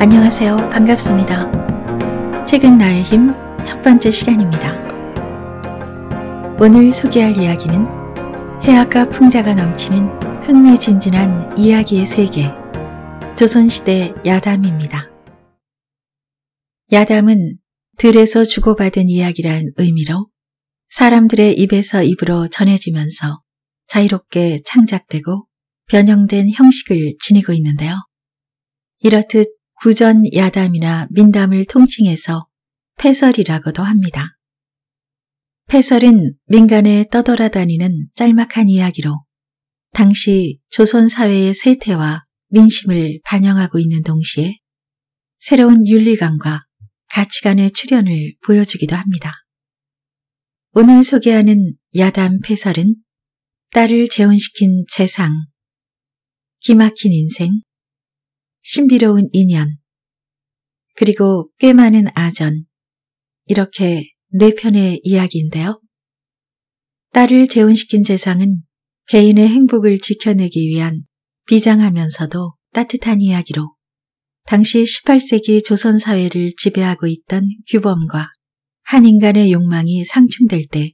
안녕하세요. 반갑습니다. 최근 나의 힘 첫 번째 시간입니다. 오늘 소개할 이야기는 해악과 풍자가 넘치는 흥미진진한 이야기의 세계, 조선시대 야담입니다. 야담은 들에서 주고받은 이야기란 의미로 사람들의 입에서 입으로 전해지면서 자유롭게 창작되고 변형된 형식을 지니고 있는데요. 이렇듯 구전 야담이나 민담을 통칭해서 패설이라고도 합니다. 패설은 민간에 떠돌아다니는 짤막한 이야기로 당시 조선 사회의 세태와 민심을 반영하고 있는 동시에 새로운 윤리관과 가치관의 출현을 보여주기도 합니다. 오늘 소개하는 야담 패설은 딸을 재혼시킨 재상, 기막힌 인생, 신비로운 인연, 그리고 꽤 많은 아전. 이렇게 네 편의 이야기인데요. 딸을 재혼시킨 재상은 개인의 행복을 지켜내기 위한 비장하면서도 따뜻한 이야기로 당시 18세기 조선 사회를 지배하고 있던 규범과 한 인간의 욕망이 상충될 때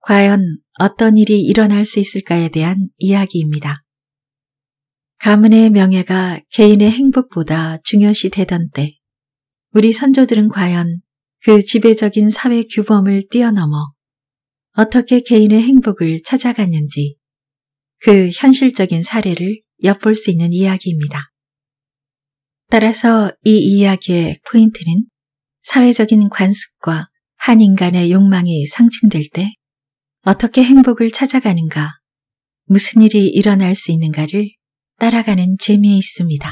과연 어떤 일이 일어날 수 있을까에 대한 이야기입니다. 가문의 명예가 개인의 행복보다 중요시 되던 때 우리 선조들은 과연 그 지배적인 사회 규범을 뛰어넘어 어떻게 개인의 행복을 찾아갔는지 그 현실적인 사례를 엿볼 수 있는 이야기입니다. 따라서 이 이야기의 포인트는 사회적인 관습과 한 인간의 욕망이 상충될때 어떻게 행복을 찾아가는가, 무슨 일이 일어날 수 있는가를 따라가는 재미에 있습니다.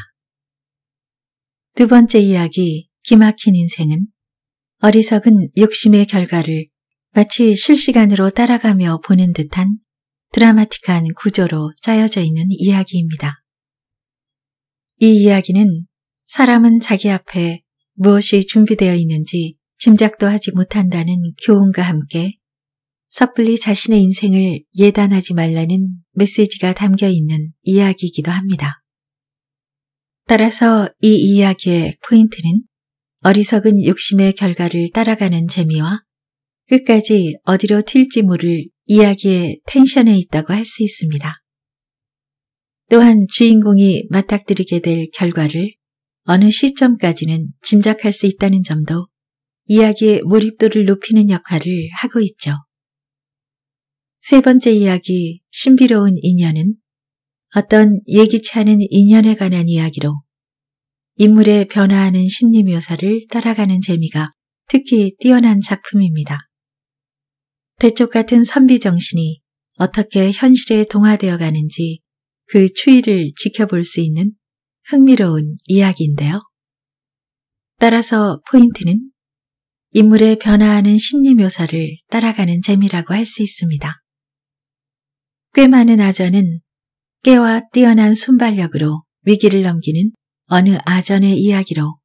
두 번째 이야기, 기막힌 인생은 어리석은 욕심의 결과를 마치 실시간으로 따라가며 보는 듯한 드라마틱한 구조로 짜여져 있는 이야기입니다. 이 이야기는 사람은 자기 앞에 무엇이 준비되어 있는지 짐작도 하지 못한다는 교훈과 함께 섣불리 자신의 인생을 예단하지 말라는 메시지가 담겨 있는 이야기이기도 합니다. 따라서 이 이야기의 포인트는 어리석은 욕심의 결과를 따라가는 재미와 끝까지 어디로 튈지 모를 이야기의 텐션에 있다고 할 수 있습니다. 또한 주인공이 맞닥뜨리게 될 결과를 어느 시점까지는 짐작할 수 있다는 점도 이야기의 몰입도를 높이는 역할을 하고 있죠. 세 번째 이야기 신비로운 인연은 어떤 예기치 않은 인연에 관한 이야기로 인물의 변화하는 심리 묘사를 따라가는 재미가 특히 뛰어난 작품입니다. 대쪽 같은 선비 정신이 어떻게 현실에 동화되어 가는지 그 추이를 지켜볼 수 있는 흥미로운 이야기인데요. 따라서 포인트는 인물의 변화하는 심리 묘사를 따라가는 재미라고 할 수 있습니다. 꽤 많은 아전은 깨와 뛰어난 순발력으로 위기를 넘기는 어느 아전의 이야기로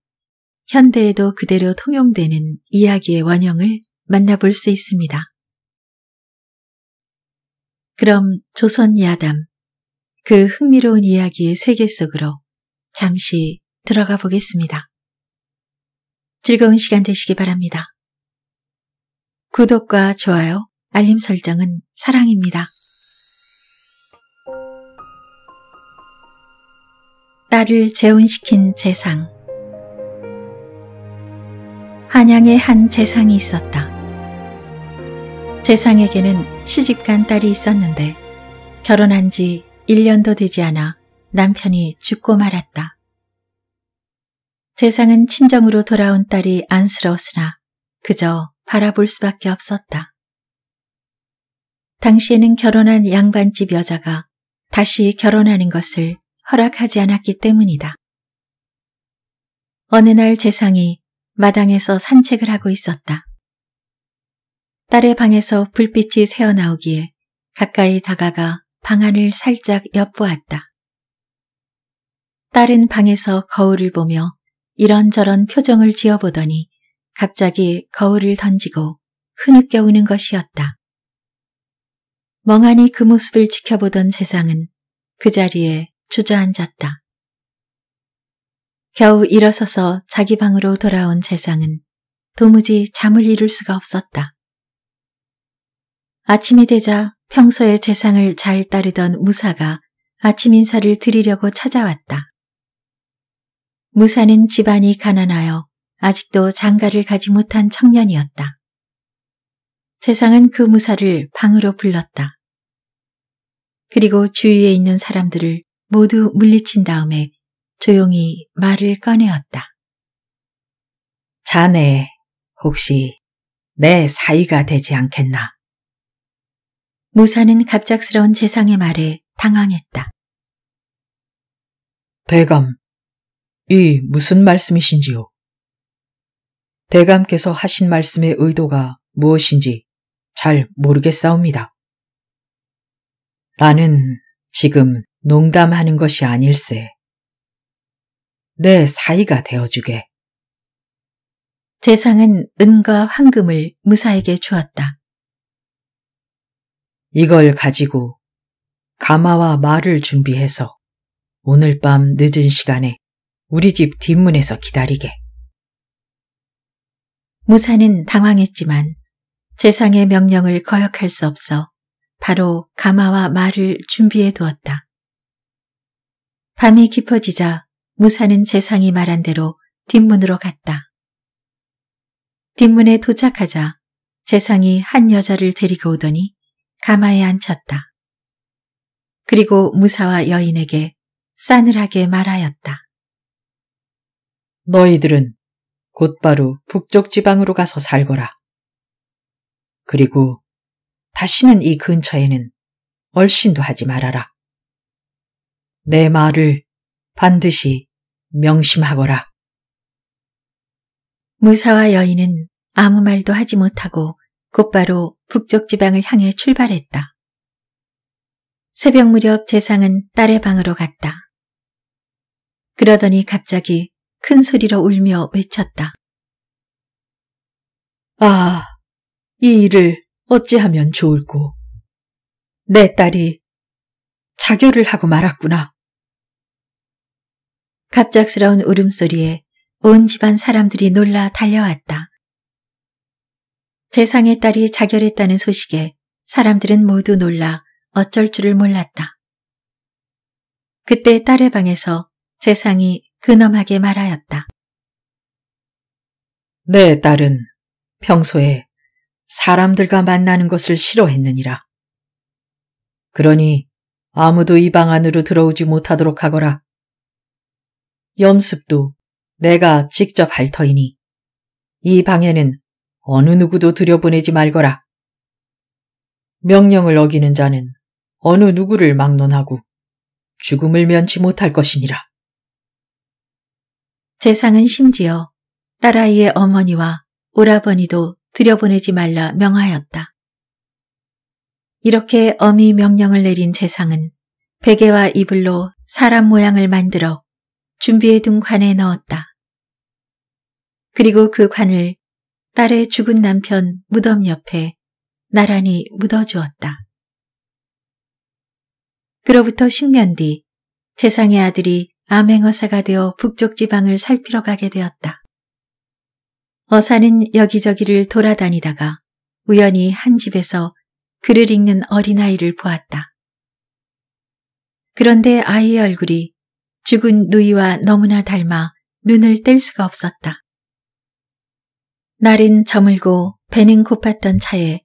현대에도 그대로 통용되는 이야기의 원형을 만나볼 수 있습니다. 그럼 조선 야담, 그 흥미로운 이야기의 세계 속으로 잠시 들어가 보겠습니다. 즐거운 시간 되시기 바랍니다. 구독과 좋아요, 알림 설정은 사랑입니다. 딸을 재혼시킨 재상 한양에 한 재상이 있었다. 재상에게는 시집간 딸이 있었는데 결혼한 지 1년도 되지 않아 남편이 죽고 말았다. 재상은 친정으로 돌아온 딸이 안쓰러웠으나 그저 바라볼 수밖에 없었다. 당시에는 결혼한 양반집 여자가 다시 결혼하는 것을 허락하지 않았기 때문이다. 어느 날 재상이 마당에서 산책을 하고 있었다. 딸의 방에서 불빛이 새어나오기에 가까이 다가가 방안을 살짝 엿보았다. 딸은 방에서 거울을 보며 이런저런 표정을 지어보더니 갑자기 거울을 던지고 흐느껴 우는 것이었다. 멍하니 그 모습을 지켜보던 세상은 그 자리에 주저앉았다. 겨우 일어서서 자기 방으로 돌아온 재상은 도무지 잠을 이룰 수가 없었다. 아침이 되자 평소에 재상을 잘 따르던 무사가 아침 인사를 드리려고 찾아왔다. 무사는 집안이 가난하여 아직도 장가를 가지 못한 청년이었다. 재상은 그 무사를 방으로 불렀다. 그리고 주위에 있는 사람들을 모두 물리친 다음에 조용히 말을 꺼내었다. 자네 혹시 내 사이가 되지 않겠나? 무사는 갑작스러운 재상의 말에 당황했다. 대감, 이 무슨 말씀이신지요? 대감께서 하신 말씀의 의도가 무엇인지 잘 모르겠사옵니다. 나는 지금 농담하는 것이 아닐세. 내 사이가 되어주게. 재상은 은과 황금을 무사에게 주었다. 이걸 가지고 가마와 말을 준비해서 오늘 밤 늦은 시간에 우리 집 뒷문에서 기다리게. 무사는 당황했지만 재상의 명령을 거역할 수 없어 바로 가마와 말을 준비해 두었다. 밤이 깊어지자 무사는 재상이 말한 대로 뒷문으로 갔다. 뒷문에 도착하자 재상이 한 여자를 데리고 오더니 가마에 앉혔다. 그리고 무사와 여인에게 싸늘하게 말하였다. 너희들은 곧바로 북쪽 지방으로 가서 살거라. 그리고 다시는 이 근처에는 얼씬도 하지 말아라. 내 말을 반드시 명심하거라. 무사와 여인은 아무 말도 하지 못하고 곧바로 북쪽 지방을 향해 출발했다. 새벽 무렵 재상은 딸의 방으로 갔다. 그러더니 갑자기 큰 소리로 울며 외쳤다. 아, 이 일을 어찌하면 좋을꼬. 내 딸이 자결을 하고 말았구나. 갑작스러운 울음소리에 온 집안 사람들이 놀라 달려왔다. 세상의 딸이 자결했다는 소식에 사람들은 모두 놀라 어쩔 줄을 몰랐다. 그때 딸의 방에서 세상이 근엄하게 말하였다. 내 네, 딸은 평소에 사람들과 만나는 것을 싫어했느니라. 그러니 아무도 이 방 안으로 들어오지 못하도록 하거라. 염습도 내가 직접 할 터이니 이 방에는 어느 누구도 들여보내지 말거라. 명령을 어기는 자는 어느 누구를 막론하고 죽음을 면치 못할 것이니라. 재상은 심지어 딸아이의 어머니와 오라버니도 들여보내지 말라 명하였다. 이렇게 어미 명령을 내린 재상은 베개와 이불로 사람 모양을 만들어 준비해둔 관에 넣었다. 그리고 그 관을 딸의 죽은 남편 무덤 옆에 나란히 묻어주었다. 그로부터 10년 뒤 재상의 아들이 암행어사가 되어 북쪽 지방을 살피러 가게 되었다. 어사는 여기저기를 돌아다니다가 우연히 한 집에서 글을 읽는 어린아이를 보았다. 그런데 아이의 얼굴이 죽은 누이와 너무나 닮아 눈을 뗄 수가 없었다. 날은 저물고 배는 고팠던 차에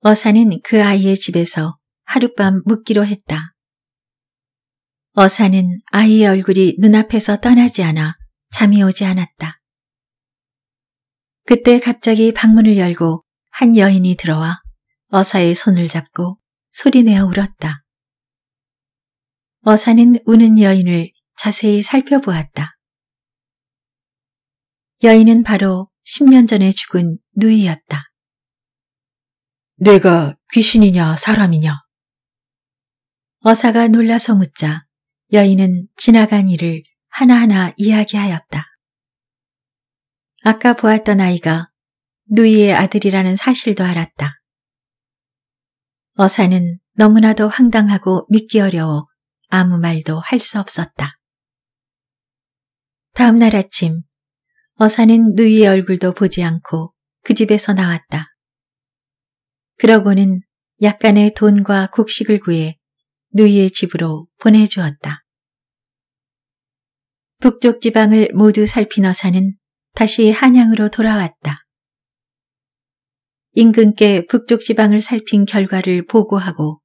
어사는 그 아이의 집에서 하룻밤 묵기로 했다. 어사는 아이의 얼굴이 눈앞에서 떠나지 않아 잠이 오지 않았다. 그때 갑자기 방문을 열고 한 여인이 들어와 어사의 손을 잡고 소리내어 울었다. 어사는 우는 여인을 자세히 살펴보았다. 여인은 바로 10년 전에 죽은 누이였다. 내가 귀신이냐 사람이냐? 어사가 놀라서 묻자 여인은 지나간 일을 하나하나 이야기하였다. 아까 보았던 아이가 누이의 아들이라는 사실도 알았다. 어사는 너무나도 황당하고 믿기 어려워 아무 말도 할 수 없었다. 다음 날 아침 어사는 누이의 얼굴도 보지 않고 그 집에서 나왔다. 그러고는 약간의 돈과 곡식을 구해 누이의 집으로 보내주었다. 북쪽 지방을 모두 살핀 어사는 다시 한양으로 돌아왔다. 임금께 북쪽 지방을 살핀 결과를 보고하고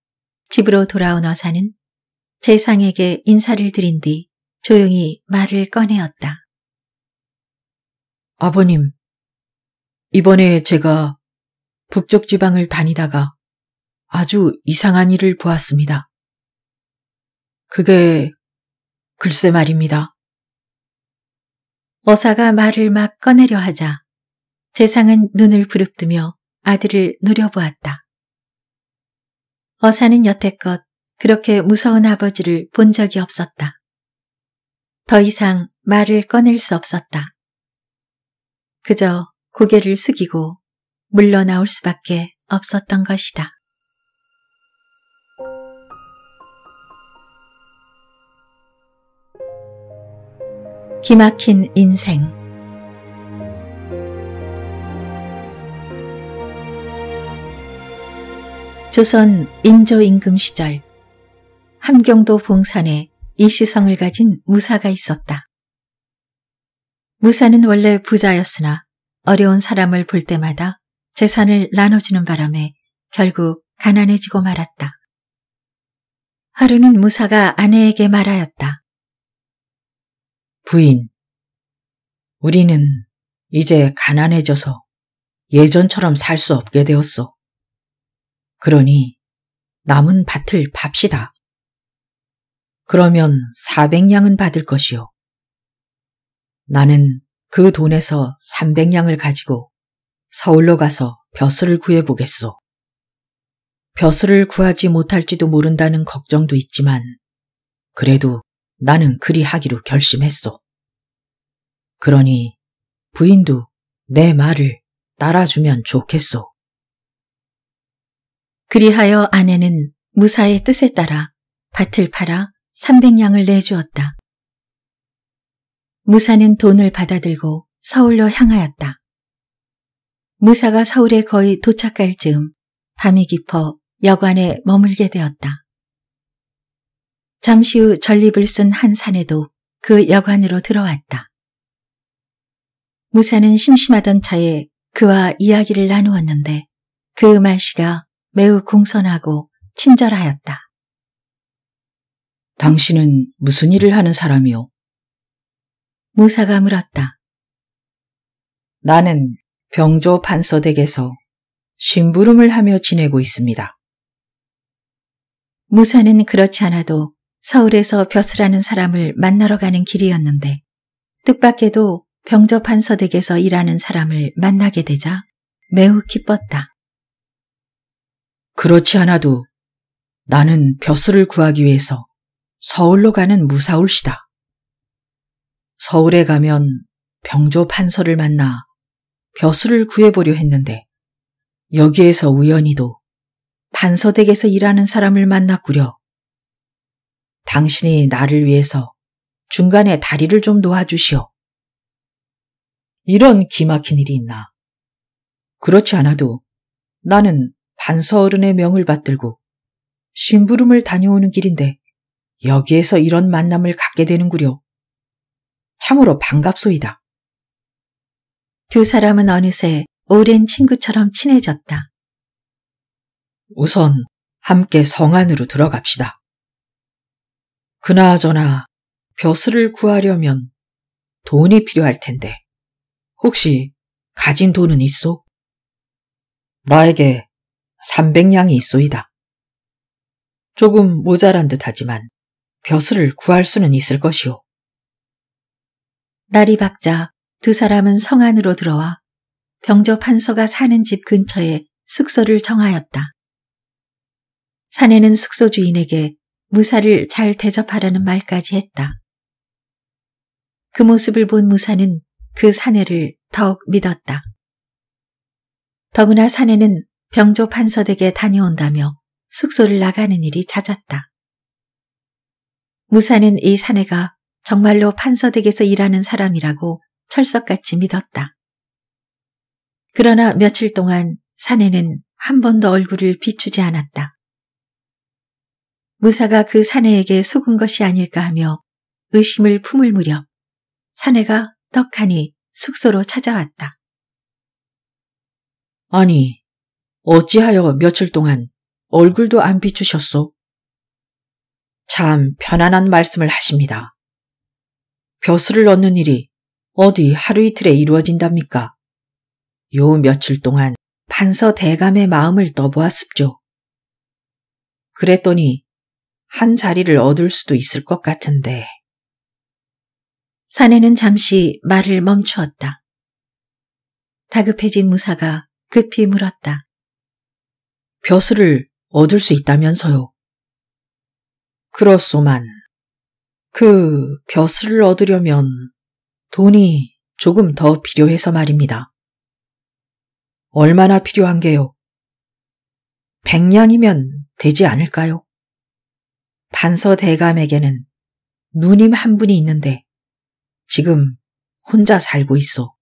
집으로 돌아온 어사는 재상에게 인사를 드린 뒤 조용히 말을 꺼내었다. 아버님, 이번에 제가 북쪽 지방을 다니다가 아주 이상한 일을 보았습니다. 그게 글쎄 말입니다. 어사가 말을 막 꺼내려 하자 재상은 눈을 부릅뜨며 아들을 노려보았다. 어사는 여태껏 그렇게 무서운 아버지를 본 적이 없었다. 더 이상 말을 꺼낼 수 없었다. 그저 고개를 숙이고 물러나올 수밖에 없었던 것이다. 기막힌 인생 조선 인조임금 시절 함경도 봉산에 이시성을 가진 무사가 있었다. 무사는 원래 부자였으나 어려운 사람을 볼 때마다 재산을 나눠주는 바람에 결국 가난해지고 말았다. 하루는 무사가 아내에게 말하였다. 부인, 우리는 이제 가난해져서 예전처럼 살 수 없게 되었소. 그러니 남은 밭을 팝시다. 그러면 400양은 받을 것이요. 나는 그 돈에서 300양을 가지고 서울로 가서 벼슬을 구해보겠소. 벼슬을 구하지 못할지도 모른다는 걱정도 있지만 그래도 나는 그리 하기로 결심했소. 그러니 부인도 내 말을 따라주면 좋겠소. 그리하여 아내는 무사의 뜻에 따라 밭을 팔아 3 0 0냥을 내주었다. 무사는 돈을 받아들고 서울로 향하였다. 무사가 서울에 거의 도착할 즈음 밤이 깊어 여관에 머물게 되었다. 잠시 후 전립을 쓴 한산에도그 여관으로 들어왔다. 무사는 심심하던 차에 그와 이야기를 나누었는데 그 말씨가 매우 공손하고 친절하였다. 당신은 무슨 일을 하는 사람이오 무사가 물었다. 나는 병조 판서댁에서 심부름을 하며 지내고 있습니다. 무사는 그렇지 않아도 서울에서 벼슬하는 사람을 만나러 가는 길이었는데 뜻밖에도 병조 판서댁에서 일하는 사람을 만나게 되자 매우 기뻤다. 그렇지 않아도 나는 벼슬을 구하기 위해서 서울로 가는 무사울시다. 서울에 가면 병조 판서를 만나 벼슬을 구해보려 했는데 여기에서 우연히도 판서댁에서 일하는 사람을 만났구려. 당신이 나를 위해서 중간에 다리를 좀 놓아주시오. 이런 기막힌 일이 있나. 그렇지 않아도 나는 반서어른의 명을 받들고 심부름을 다녀오는 길인데 여기에서 이런 만남을 갖게 되는구려. 참으로 반갑소이다. 두 사람은 어느새 오랜 친구처럼 친해졌다. 우선 함께 성 안으로 들어갑시다. 그나저나 벼슬을 구하려면 돈이 필요할 텐데 혹시 가진 돈은 있소? 나에게 3 0 0냥이 있소이다. 조금 모자란 듯 하지만 벼슬을 구할 수는 있을 것이오. 날이 밝자 두 사람은 성 안으로 들어와 병조 판서가 사는 집 근처에 숙소를 정하였다. 사내는 숙소 주인에게 무사를 잘 대접하라는 말까지 했다. 그 모습을 본 무사는 그 사내를 더욱 믿었다. 더구나 사내는 병조 판서댁에 다녀온다며 숙소를 나가는 일이 잦았다. 무사는 이 사내가 정말로 판서댁에서 일하는 사람이라고 철석같이 믿었다. 그러나 며칠 동안 사내는 한 번도 얼굴을 비추지 않았다. 무사가 그 사내에게 속은 것이 아닐까 하며 의심을 품을 무렵 사내가 떡하니 숙소로 찾아왔다. 아니, 어찌하여 며칠 동안 얼굴도 안 비추셨소? 참 편안한 말씀을 하십니다. 벼슬을 얻는 일이 어디 하루 이틀에 이루어진답니까? 요 며칠 동안 판서 대감의 마음을 떠보았습죠. 그랬더니 한 자리를 얻을 수도 있을 것 같은데. 사내는 잠시 말을 멈추었다. 다급해진 무사가 급히 물었다. 벼슬을 얻을 수 있다면서요. 그렇소만 그 벼슬을 얻으려면 돈이 조금 더 필요해서 말입니다. 얼마나 필요한 게요? 100년이면 되지 않을까요? 반서 대감에게는 누님 한 분이 있는데 지금 혼자 살고 있어.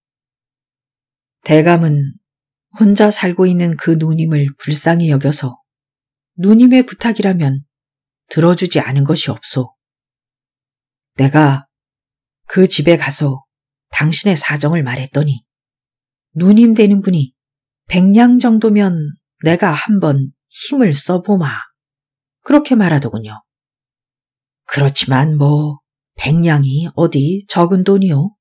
대감은 혼자 살고 있는 그 누님을 불쌍히 여겨서 누님의 부탁이라면 들어주지 않은 것이 없소. 내가 그 집에 가서 당신의 사정을 말했더니 누님 되는 분이 백냥 정도면 내가 한번 힘을 써보마. 그렇게 말하더군요. 그렇지만 뭐 백냥이 어디 적은 돈이요?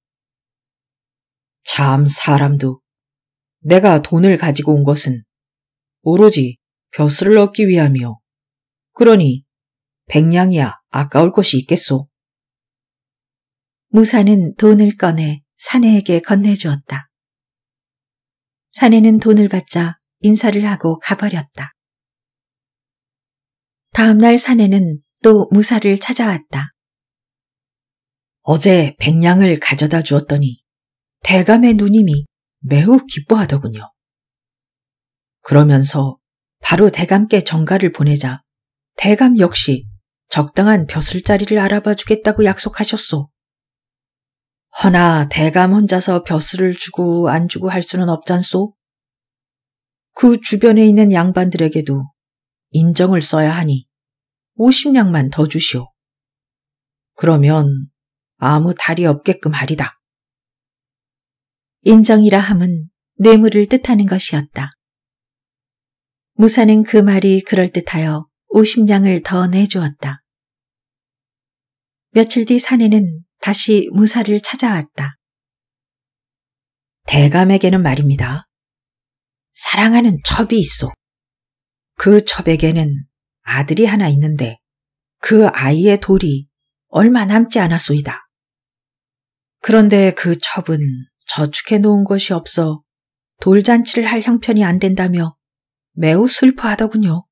참 사람도 내가 돈을 가지고 온 것은 오로지 벼슬을 얻기 위함이요. 그러니 백냥이야 아까울 것이 있겠소. 무사는 돈을 꺼내 사내에게 건네주었다. 사내는 돈을 받자 인사를 하고 가버렸다. 다음날 사내는 또 무사를 찾아왔다. 어제 백냥을 가져다 주었더니 대감의 누님이 매우 기뻐하더군요. 그러면서 바로 대감께 정가를 보내자 대감 역시 적당한 벼슬 자리를 알아봐 주겠다고 약속하셨소. 허나 대감 혼자서 벼슬을 주고 안 주고 할 수는 없잖소. 그 주변에 있는 양반들에게도 인정을 써야 하니 50냥만 더 주시오. 그러면 아무 달이 없게끔 하리다. 인정이라 함은 뇌물을 뜻하는 것이었다. 무사는 그 말이 그럴듯하여 50냥을 더 내주었다. 며칠 뒤 사내는 다시 무사를 찾아왔다. 대감에게는 말입니다. 사랑하는 첩이 있어. 그 첩에게는 아들이 하나 있는데 그 아이의 돌이 얼마 남지 않았소이다. 그런데 그 첩은 저축해 놓은 것이 없어 돌잔치를 할 형편이 안 된다며 매우 슬퍼하더군요.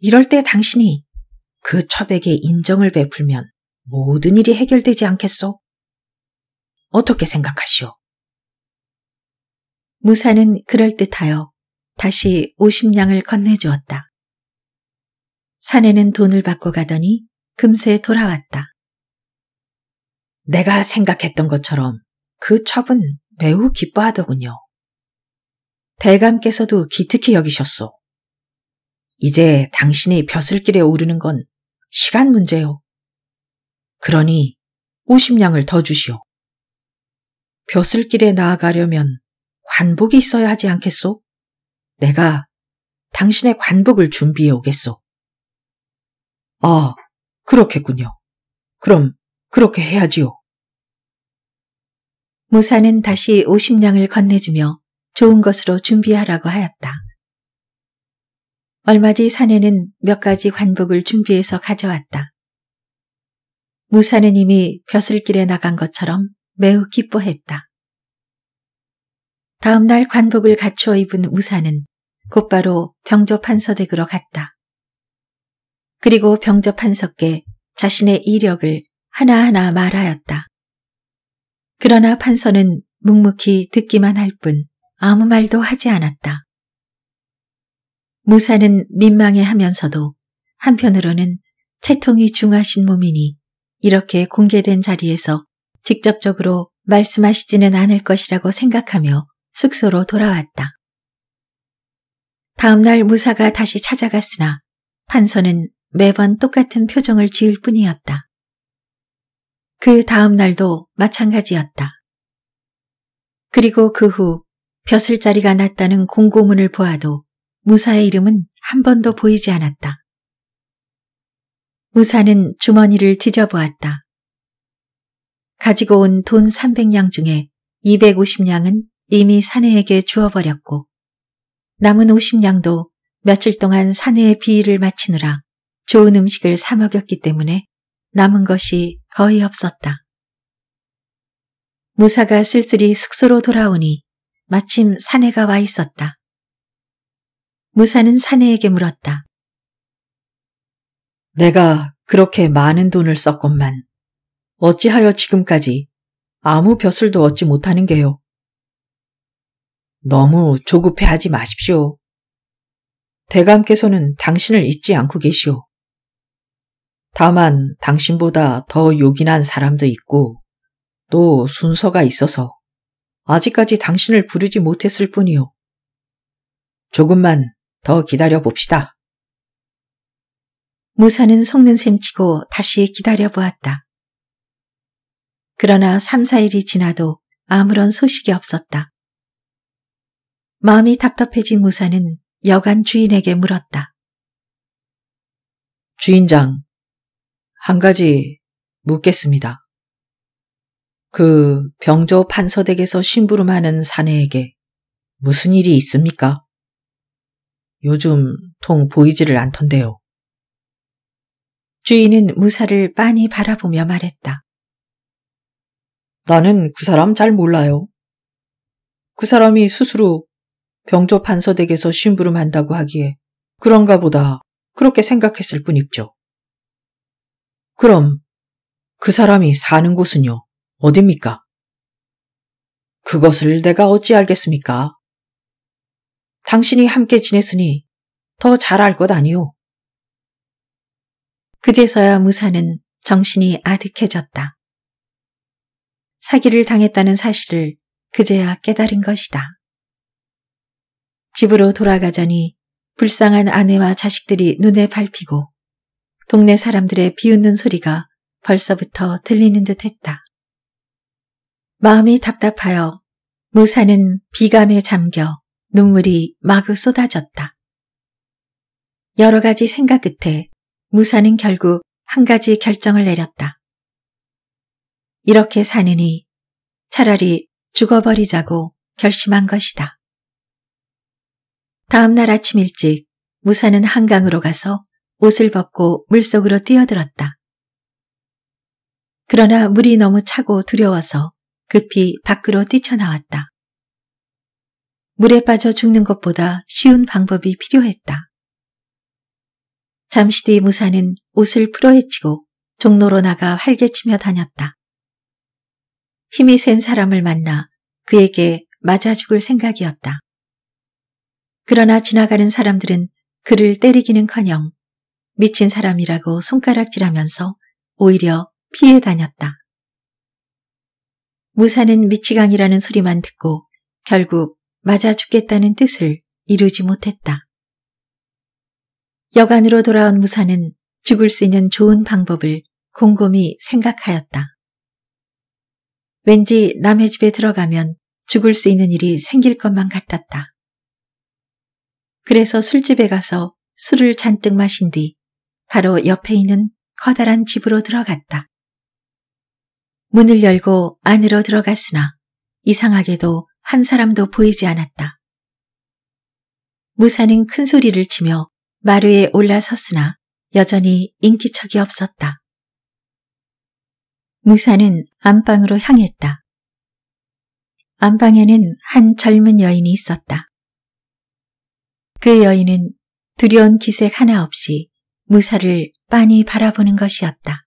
이럴 때 당신이 그 첩에게 인정을 베풀면 모든 일이 해결되지 않겠소? 어떻게 생각하시오? 무사는 그럴듯하여 다시 50냥을 건네주었다. 사내는 돈을 받고 가더니 금세 돌아왔다. 내가 생각했던 것처럼 그 첩은 매우 기뻐하더군요. 대감께서도 기특히 여기셨소. 이제 당신이 벼슬길에 오르는 건 시간 문제요. 그러니 50냥을 더 주시오. 벼슬길에 나아가려면 관복이 있어야 하지 않겠소? 내가 당신의 관복을 준비해 오겠소. 아, 그렇겠군요. 그럼 그렇게 해야지요. 무사는 다시 50냥을 건네주며 좋은 것으로 준비하라고 하였다. 얼마 뒤 사내는 몇 가지 관복을 준비해서 가져왔다. 무사는 이미 벼슬길에 나간 것처럼 매우 기뻐했다. 다음 날 관복을 갖추어 입은 무사는 곧바로 병조판서댁으로 갔다. 그리고 병조판석께 자신의 이력을 하나하나 말하였다. 그러나 판서는 묵묵히 듣기만 할 뿐 아무 말도 하지 않았다. 무사는 민망해 하면서도 한편으로는 채통이 중하신 몸이니 이렇게 공개된 자리에서 직접적으로 말씀하시지는 않을 것이라고 생각하며 숙소로 돌아왔다. 다음날 무사가 다시 찾아갔으나 판서는 매번 똑같은 표정을 지을 뿐이었다. 그 다음 날도 마찬가지였다. 그리고 그 후 벼슬자리가 났다는 공고문을 보아도 무사의 이름은 한 번도 보이지 않았다. 무사는 주머니를 뒤져보았다. 가지고 온 돈 300냥 중에 250냥은 이미 사내에게 주어버렸고 남은 50냥도 며칠 동안 사내의 비위를 마치느라 좋은 음식을 사 먹였기 때문에 남은 것이 거의 없었다 무사가 쓸쓸히 숙소로 돌아오니 마침 사내가 와 있었다. 무사는 사내에게 물었다. 내가 그렇게 많은 돈을 썼건만 어찌하여 지금까지 아무 벼슬도 얻지 못하는 게요. 너무 조급해하지 마십시오. 대감께서는 당신을 잊지 않고 계시오. 다만 당신보다 더 요긴한 사람도 있고 또 순서가 있어서 아직까지 당신을 부르지 못했을 뿐이요. 조금만 더 기다려 봅시다. 무사는 속는 셈치고 다시 기다려 보았다. 그러나 3, 4일이 지나도 아무런 소식이 없었다. 마음이 답답해진 무사는 여간 주인에게 물었다. 주인장, 한 가지 묻겠습니다. 그 병조 판서댁에서 심부름하는 사내에게 무슨 일이 있습니까? 요즘 통 보이지를 않던데요. 주인은 무사를 빤히 바라보며 말했다. 나는 그 사람 잘 몰라요. 그 사람이 스스로 병조 판서댁에서 심부름한다고 하기에 그런가 보다 그렇게 생각했을 뿐입죠. 그럼 그 사람이 사는 곳은요, 어딥니까? 그것을 내가 어찌 알겠습니까? 당신이 함께 지냈으니 더 잘 알 것 아니오. 그제서야 무사는 정신이 아득해졌다. 사기를 당했다는 사실을 그제야 깨달은 것이다. 집으로 돌아가자니 불쌍한 아내와 자식들이 눈에 밟히고 동네 사람들의 비웃는 소리가 벌써부터 들리는 듯 했다. 마음이 답답하여 무사는 비감에 잠겨 눈물이 마구 쏟아졌다. 여러 가지 생각 끝에 무사는 결국 한 가지 결정을 내렸다. 이렇게 사느니 차라리 죽어버리자고 결심한 것이다. 다음날 아침 일찍 무사는 한강으로 가서 옷을 벗고 물속으로 뛰어들었다. 그러나 물이 너무 차고 두려워서 급히 밖으로 뛰쳐나왔다. 물에 빠져 죽는 것보다 쉬운 방법이 필요했다. 잠시 뒤 무사는 옷을 풀어헤치고 종로로 나가 활개치며 다녔다. 힘이 센 사람을 만나 그에게 맞아 죽을 생각이었다. 그러나 지나가는 사람들은 그를 때리기는커녕 미친 사람이라고 손가락질하면서 오히려 피해 다녔다. 무사는 미치강이라는 소리만 듣고 결국 맞아 죽겠다는 뜻을 이루지 못했다. 여간으로 돌아온 무사는 죽을 수 있는 좋은 방법을 곰곰이 생각하였다. 왠지 남의 집에 들어가면 죽을 수 있는 일이 생길 것만 같았다. 그래서 술집에 가서 술을 잔뜩 마신 뒤 바로 옆에 있는 커다란 집으로 들어갔다. 문을 열고 안으로 들어갔으나 이상하게도 한 사람도 보이지 않았다. 무사는 큰 소리를 치며 마루에 올라섰으나 여전히 인기척이 없었다. 무사는 안방으로 향했다. 안방에는 한 젊은 여인이 있었다. 그 여인은 두려운 기색 하나 없이 무사를 빤히 바라보는 것이었다.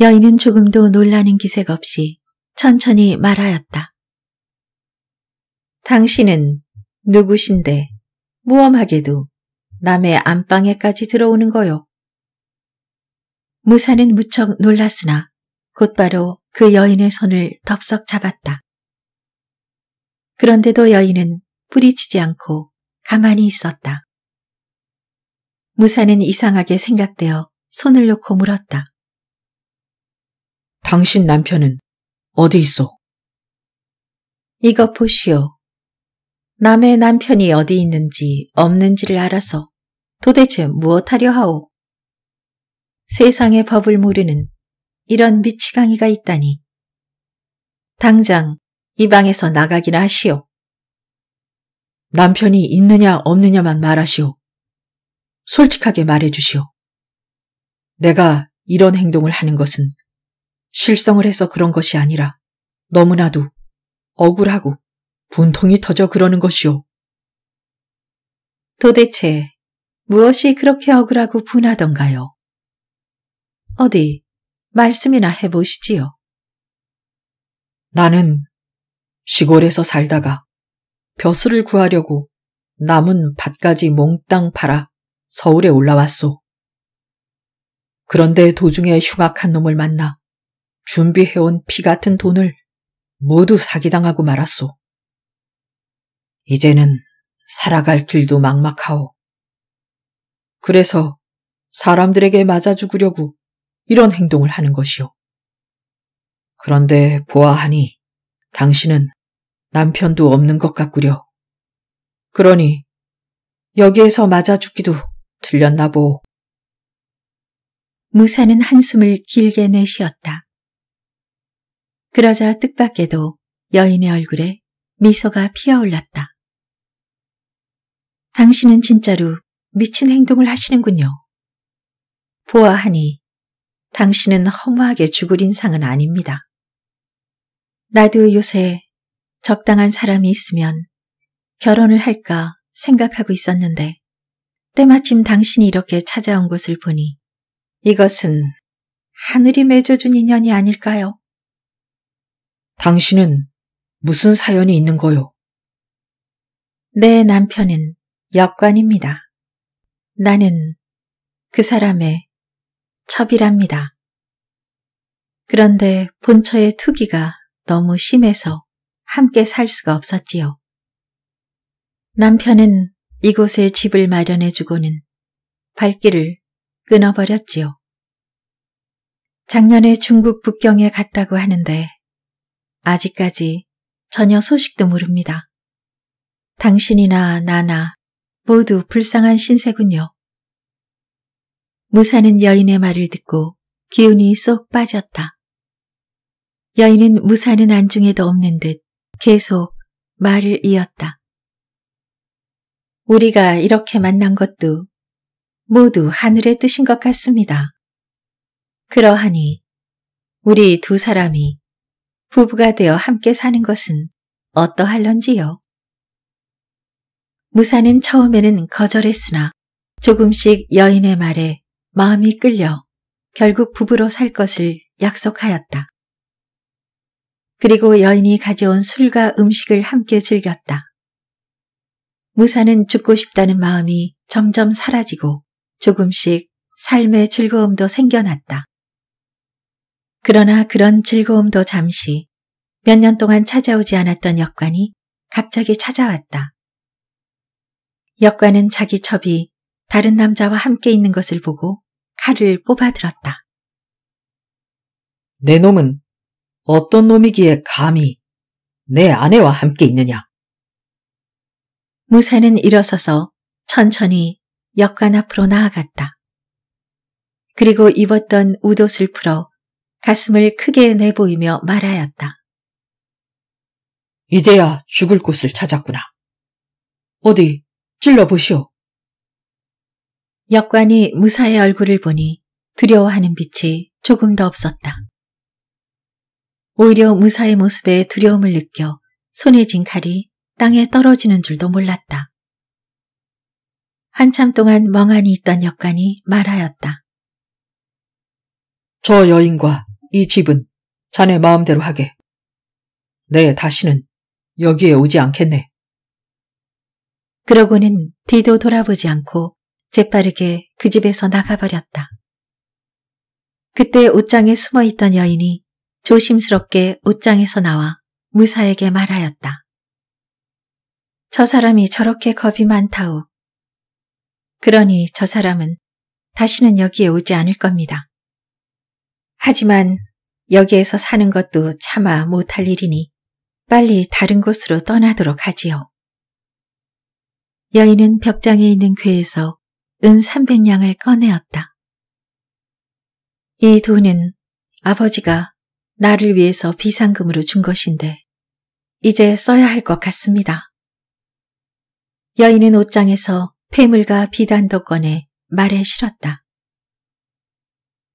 여인은 조금도 놀라는 기색 없이 천천히 말하였다. 당신은 누구신데 무엄하게도 남의 안방에까지 들어오는 거요. 무사는 무척 놀랐으나 곧바로 그 여인의 손을 덥석 잡았다. 그런데도 여인은 뿌리치지 않고 가만히 있었다. 무사는 이상하게 생각되어 손을 놓고 물었다. 당신 남편은 어디 있어? 이것 보시오. 남의 남편이 어디 있는지 없는지를 알아서 도대체 무엇하려 하오? 세상의 법을 모르는 이런 미치강이가 있다니. 당장 이 방에서 나가기나 하시오. 남편이 있느냐 없느냐만 말하시오. 솔직하게 말해 주시오. 내가 이런 행동을 하는 것은 실성을 해서 그런 것이 아니라 너무나도 억울하고 분통이 터져 그러는 것이오. 도대체 무엇이 그렇게 억울하고 분하던가요? 어디 말씀이나 해보시지요. 나는 시골에서 살다가 벼슬을 구하려고 남은 밭까지 몽땅 팔아 서울에 올라왔소. 그런데 도중에 흉악한 놈을 만나 준비해온 피 같은 돈을 모두 사기당하고 말았소. 이제는 살아갈 길도 막막하오. 그래서 사람들에게 맞아 죽으려고 이런 행동을 하는 것이오. 그런데 보아하니 당신은 남편도 없는 것 같구려. 그러니 여기에서 맞아 죽기도 틀렸나보. 무사는 한숨을 길게 내쉬었다. 그러자 뜻밖에도 여인의 얼굴에 미소가 피어올랐다. 당신은 진짜로 미친 행동을 하시는군요. 보아하니 당신은 허무하게 죽을 인상은 아닙니다. 나도 요새 적당한 사람이 있으면 결혼을 할까 생각하고 있었는데 때마침 당신이 이렇게 찾아온 것을 보니 이것은 하늘이 맺어준 인연이 아닐까요? 당신은 무슨 사연이 있는 거요? 내 남편은 역관입니다. 나는 그 사람의 첩이랍니다. 그런데 본처의 투기가 너무 심해서 함께 살 수가 없었지요. 남편은 이곳에 집을 마련해주고는 발길을 끊어버렸지요. 작년에 중국 북경에 갔다고 하는데 아직까지 전혀 소식도 모릅니다. 당신이나 나나 모두 불쌍한 신세군요. 무사는 여인의 말을 듣고 기운이 쏙 빠졌다. 여인은 무사는 안중에도 없는 듯 계속 말을 이었다. 우리가 이렇게 만난 것도 모두 하늘의 뜻인 것 같습니다. 그러하니 우리 두 사람이 부부가 되어 함께 사는 것은 어떠할런지요? 무사는 처음에는 거절했으나 조금씩 여인의 말에 마음이 끌려 결국 부부로 살 것을 약속하였다. 그리고 여인이 가져온 술과 음식을 함께 즐겼다. 무사는 죽고 싶다는 마음이 점점 사라지고 조금씩 삶의 즐거움도 생겨났다. 그러나 그런 즐거움도 잠시 몇 년 동안 찾아오지 않았던 역관이 갑자기 찾아왔다. 역관은 자기 첩이 다른 남자와 함께 있는 것을 보고 칼을 뽑아들었다. 내 놈은 어떤 놈이기에 감히 내 아내와 함께 있느냐? 무사는 일어서서 천천히 역관 앞으로 나아갔다. 그리고 입었던 우옷을 풀어 가슴을 크게 내보이며 말하였다. 이제야 죽을 곳을 찾았구나. 어디 찔러보시오. 역관이 무사의 얼굴을 보니 두려워하는 빛이 조금더 없었다. 오히려 무사의 모습에 두려움을 느껴 손에 쥔 칼이 땅에 떨어지는 줄도 몰랐다. 한참 동안 멍하니 있던 역관이 말하였다. 저 여인과 이 집은 자네 마음대로 하게. 내 다시는 여기에 오지 않겠네. 그러고는 뒤도 돌아보지 않고 재빠르게 그 집에서 나가버렸다. 그때 옷장에 숨어있던 여인이 조심스럽게 옷장에서 나와 무사에게 말하였다. 저 사람이 저렇게 겁이 많다우. 그러니 저 사람은 다시는 여기에 오지 않을 겁니다. 하지만 여기에서 사는 것도 차마 못할 일이니 빨리 다른 곳으로 떠나도록 하지요. 여인은 벽장에 있는 괴에서 은 300냥을 꺼내었다. 이 돈은 아버지가 나를 위해서 비상금으로 준 것인데 이제 써야 할 것 같습니다. 여인은 옷장에서 폐물과 비단도 꺼내 말에 실었다.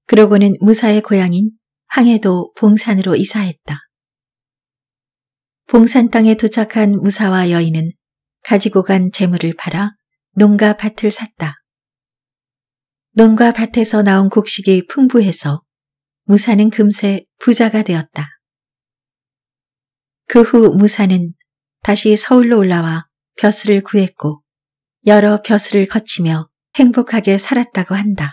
그러고는 무사의 고향인 황해도 봉산으로 이사했다. 봉산 땅에 도착한 무사와 여인은 가지고 간 재물을 팔아 농가 밭을 샀다. 농가 밭에서 나온 곡식이 풍부해서 무사는 금세 부자가 되었다. 그 후 무사는 다시 서울로 올라와 벼슬을 구했고 여러 벼슬을 거치며 행복하게 살았다고 한다.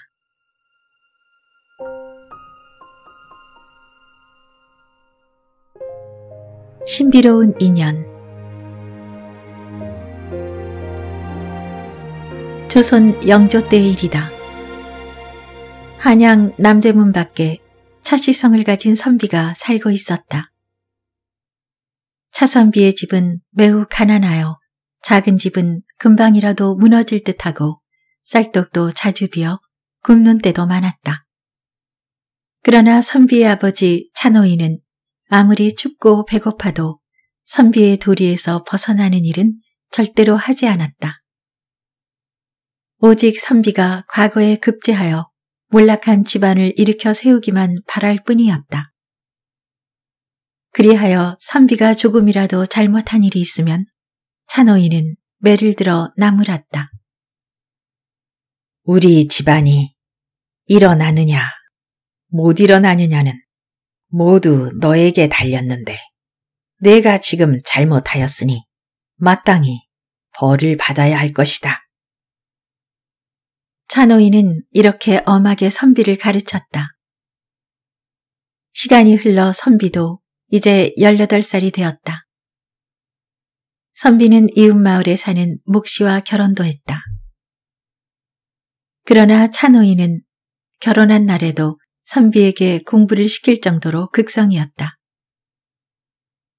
신비로운 인연 조선 영조 때의 일이다. 한양 남대문 밖에 차시성을 가진 선비가 살고 있었다. 차선비의 집은 매우 가난하여 작은 집은 금방이라도 무너질 듯하고 쌀떡도 자주 비어 굶는 때도 많았다. 그러나 선비의 아버지 찬호이는 아무리 춥고 배고파도 선비의 도리에서 벗어나는 일은 절대로 하지 않았다. 오직 선비가 과거에 급제하여 몰락한 집안을 일으켜 세우기만 바랄 뿐이었다. 그리하여 선비가 조금이라도 잘못한 일이 있으면 찬호이는 매를 들어 나무랐다. 우리 집안이 일어나느냐 못 일어나느냐는 모두 너에게 달렸는데 내가 지금 잘못하였으니 마땅히 벌을 받아야 할 것이다. 찬호이는 이렇게 엄하게 선비를 가르쳤다. 시간이 흘러 선비도 이제 18살이 되었다. 선비는 이웃마을에 사는 목씨와 결혼도 했다. 그러나 찬호이는 결혼한 날에도 선비에게 공부를 시킬 정도로 극성이었다.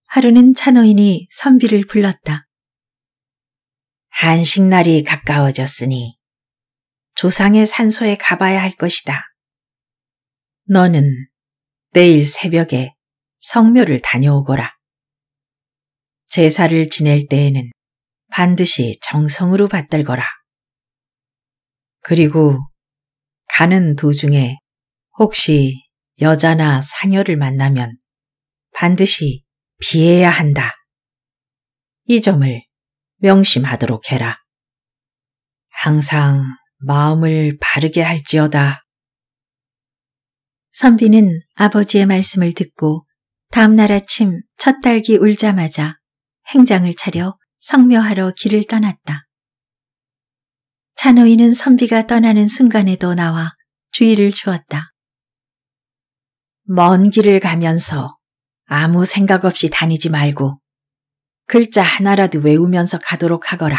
하루는 찬호인이 선비를 불렀다. 한식날이 가까워졌으니 조상의 산소에 가봐야 할 것이다. 너는 내일 새벽에 성묘를 다녀오거라. 제사를 지낼 때에는 반드시 정성으로 받들거라. 그리고 가는 도중에 혹시 여자나 사녀를 만나면 반드시 비해야 한다. 이 점을 명심하도록 해라. 항상 마음을 바르게 할지어다. 선비는 아버지의 말씀을 듣고 다음날 아침 첫 딸기 울자마자 행장을 차려 성묘하러 길을 떠났다. 찬호이는 선비가 떠나는 순간에도 나와 주의를 주었다. 먼 길을 가면서 아무 생각 없이 다니지 말고 글자 하나라도 외우면서 가도록 하거라.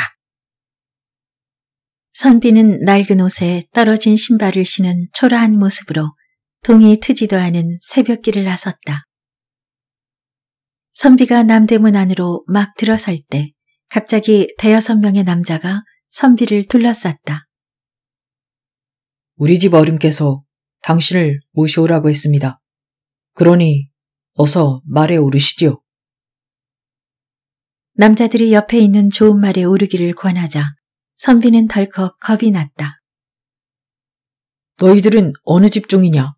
선비는 낡은 옷에 떨어진 신발을 신은 초라한 모습으로 동이 트지도 않은 새벽길을 나섰다. 선비가 남대문 안으로 막 들어설 때 갑자기 대여섯 명의 남자가 선비를 둘러쌌다. 우리 집 어른께서 당신을 모셔오라고 했습니다. 그러니 어서 말에 오르시지요. 남자들이 옆에 있는 좋은 말에 오르기를 권하자 선비는 덜컥 겁이 났다. 너희들은 어느 집종이냐?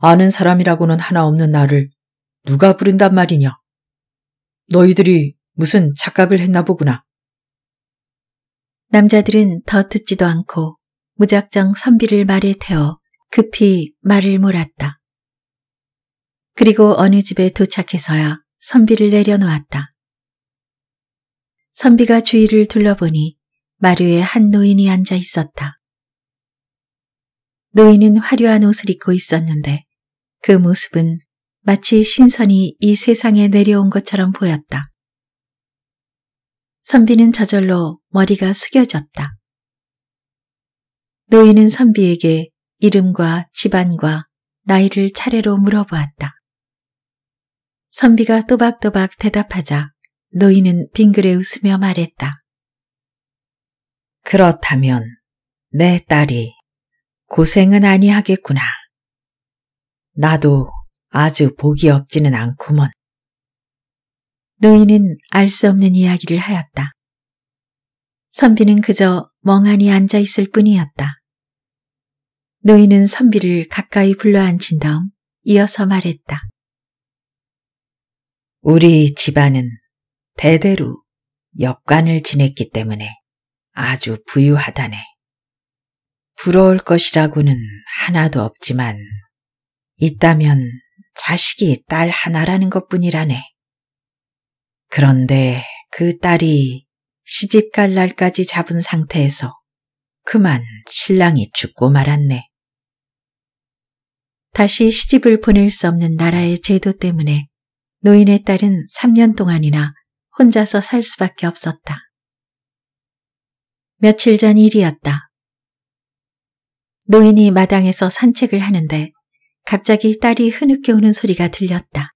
아는 사람이라고는 하나 없는 나를 누가 부른단 말이냐? 너희들이 무슨 착각을 했나 보구나. 남자들은 더 듣지도 않고 무작정 선비를 말에 태워 급히 말을 몰았다. 그리고 어느 집에 도착해서야 선비를 내려놓았다. 선비가 주위를 둘러보니 마루에 한 노인이 앉아 있었다. 노인은 화려한 옷을 입고 있었는데 그 모습은 마치 신선이 이 세상에 내려온 것처럼 보였다. 선비는 저절로 머리가 숙여졌다. 노인은 선비에게 이름과 집안과 나이를 차례로 물어보았다. 선비가 또박또박 대답하자 노인은 빙그레 웃으며 말했다. 그렇다면 내 딸이 고생은 아니하겠구나. 나도 아주 복이 없지는 않구먼. 노인은 알 수 없는 이야기를 하였다. 선비는 그저 멍하니 앉아 있을 뿐이었다. 노인은 선비를 가까이 불러 앉힌 다음 이어서 말했다. 우리 집안은 대대로 역관을 지냈기 때문에 아주 부유하다네. 부러울 것이라고는 하나도 없지만 있다면 자식이 딸 하나라는 것 뿐이라네. 그런데 그 딸이 시집갈 날까지 잡은 상태에서 그만 신랑이 죽고 말았네. 다시 시집을 보낼 수 없는 나라의 제도 때문에 노인의 딸은 3년 동안이나 혼자서 살 수밖에 없었다. 며칠 전 일이었다. 노인이 마당에서 산책을 하는데 갑자기 딸이 흐느껴 오는 소리가 들렸다.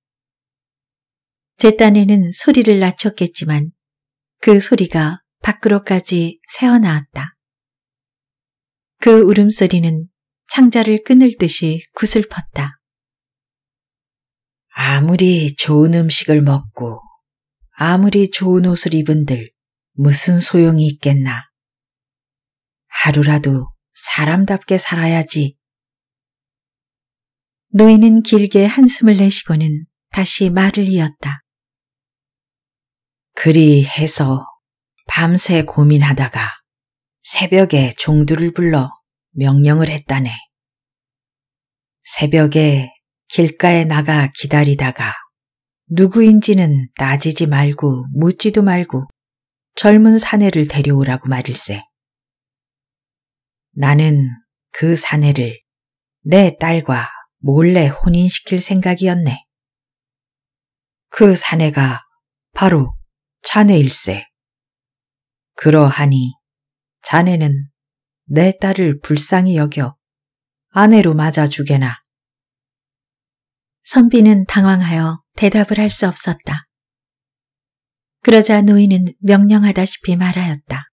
제 딴에는 소리를 낮췄겠지만 그 소리가 밖으로까지 새어나왔다. 그 울음소리는 창자를 끊을 듯이 구슬펐다. 아무리 좋은 음식을 먹고 아무리 좋은 옷을 입은들 무슨 소용이 있겠나. 하루라도 사람답게 살아야지 노인은 길게 한숨을 내쉬고는 다시 말을 이었다. 그리 해서 밤새 고민하다가 새벽에 종두를 불러 명령을 했다네. 새벽에 길가에 나가 기다리다가 누구인지는 따지지 말고 묻지도 말고 젊은 사내를 데려오라고 말일세. 나는 그 사내를 내 딸과 몰래 혼인시킬 생각이었네. 그 사내가 바로 자네일세. 그러하니 자네는 내 딸을 불쌍히 여겨 아내로 맞아 주게나. 선비는 당황하여 대답을 할 수 없었다. 그러자 노인은 명령하다시피 말하였다.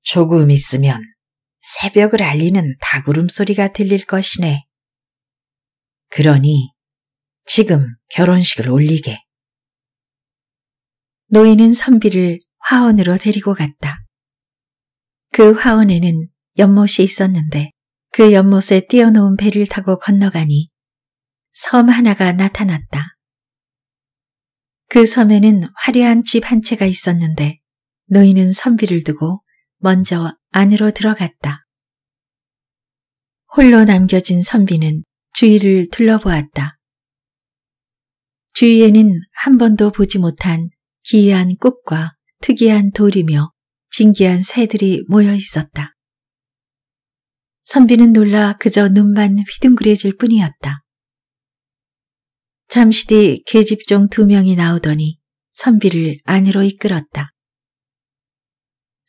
조금 있으면 새벽을 알리는 닭울음 소리가 들릴 것이네. 그러니 지금 결혼식을 올리게. 노인은 선비를 화원으로 데리고 갔다. 그 화원에는 연못이 있었는데 그 연못에 띄어놓은 배를 타고 건너가니 섬 하나가 나타났다. 그 섬에는 화려한 집 한 채가 있었는데 노인은 선비를 두고 먼저 안으로 들어갔다. 홀로 남겨진 선비는 주위를 둘러보았다. 주위에는 한 번도 보지 못한 기이한 꽃과 특이한 돌이며 진기한 새들이 모여 있었다. 선비는 놀라 그저 눈만 휘둥그레질 뿐이었다. 잠시 뒤 계집종 두 명이 나오더니 선비를 안으로 이끌었다.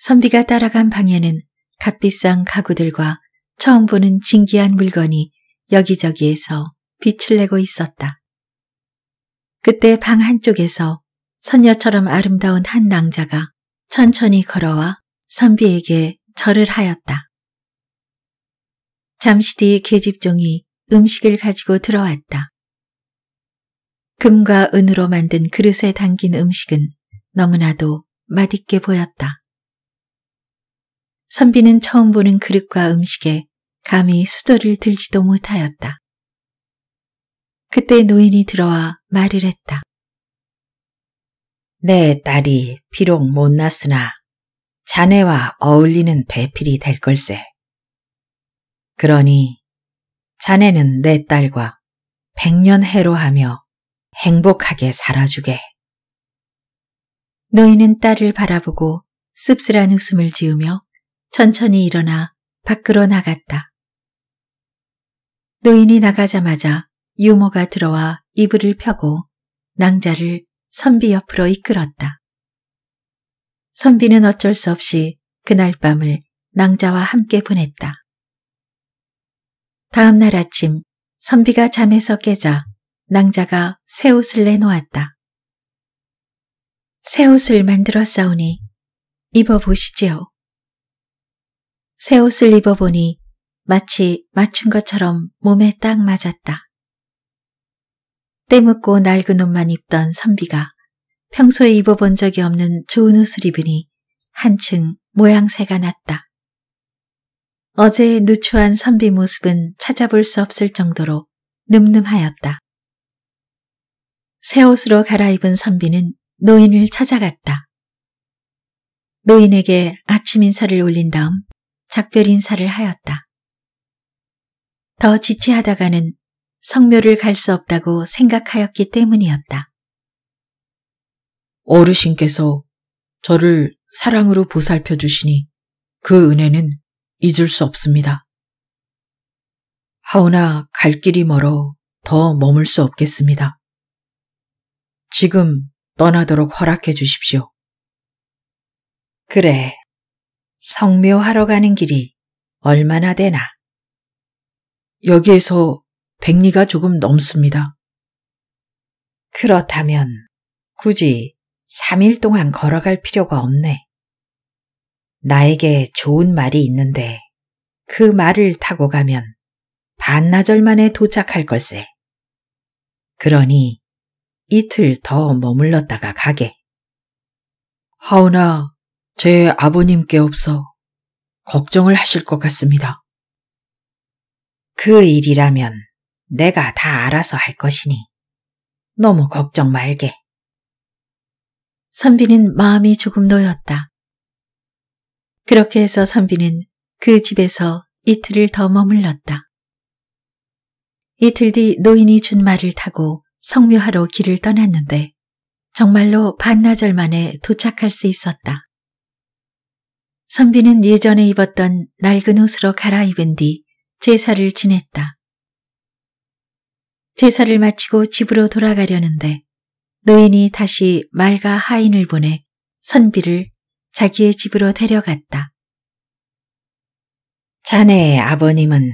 선비가 따라간 방에는 값비싼 가구들과 처음 보는 진귀한 물건이 여기저기에서 빛을 내고 있었다. 그때 방 한쪽에서 선녀처럼 아름다운 한 낭자가 천천히 걸어와 선비에게 절을 하였다. 잠시 뒤 계집종이 음식을 가지고 들어왔다. 금과 은으로 만든 그릇에 담긴 음식은 너무나도 맛있게 보였다. 선비는 처음 보는 그릇과 음식에 감히 수저를 들지도 못하였다. 그때 노인이 들어와 말을 했다. 내 네, 딸이 비록 못났으나 자네와 어울리는 배필이 될 걸세. 그러니 자네는 내 딸과 백년 해로하며 행복하게 살아주게. 노인은 딸을 바라보고 씁쓸한 웃음을 지으며 천천히 일어나 밖으로 나갔다. 노인이 나가자마자 유모가 들어와 이불을 펴고 낭자를 선비 옆으로 이끌었다. 선비는 어쩔 수 없이 그날 밤을 낭자와 함께 보냈다. 다음 날 아침 선비가 잠에서 깨자 낭자가 새 옷을 내놓았다. 새 옷을 만들어 싸우니 입어보시지요. 새 옷을 입어보니 마치 맞춘 것처럼 몸에 딱 맞았다. 때묻고 낡은 옷만 입던 선비가 평소에 입어본 적이 없는 좋은 옷을 입으니 한층 모양새가 났다. 어제 누추한 선비 모습은 찾아볼 수 없을 정도로 늠름하였다. 새 옷으로 갈아입은 선비는 노인을 찾아갔다. 노인에게 아침 인사를 올린 다음 작별 인사를 하였다. 더 지체하다가는 성묘를 갈 수 없다고 생각하였기 때문이었다. 어르신께서 저를 사랑으로 보살펴 주시니 그 은혜는 잊을 수 없습니다. 하오나 갈 길이 멀어 더 머물 수 없겠습니다. 지금 떠나도록 허락해 주십시오. 그래, 성묘하러 가는 길이 얼마나 되나? 여기에서 백리가 조금 넘습니다. 그렇다면 굳이 3일 동안 걸어갈 필요가 없네. 나에게 좋은 말이 있는데 그 말을 타고 가면 반나절 만에 도착할 걸세. 그러니 이틀 더 머물렀다가 가게. 하오나 제 아버님께 없어 걱정을 하실 것 같습니다. 그 일이라면 내가 다 알아서 할 것이니 너무 걱정 말게. 선비는 마음이 조금 놓였다. 그렇게 해서 선비는 그 집에서 이틀을 더 머물렀다. 이틀 뒤 노인이 준 말을 타고 성묘하러 길을 떠났는데 정말로 반나절 만에 도착할 수 있었다. 선비는 예전에 입었던 낡은 옷으로 갈아입은 뒤 제사를 지냈다. 제사를 마치고 집으로 돌아가려는데 노인이 다시 말과 하인을 보내 선비를 자기의 집으로 데려갔다. 자네의 아버님은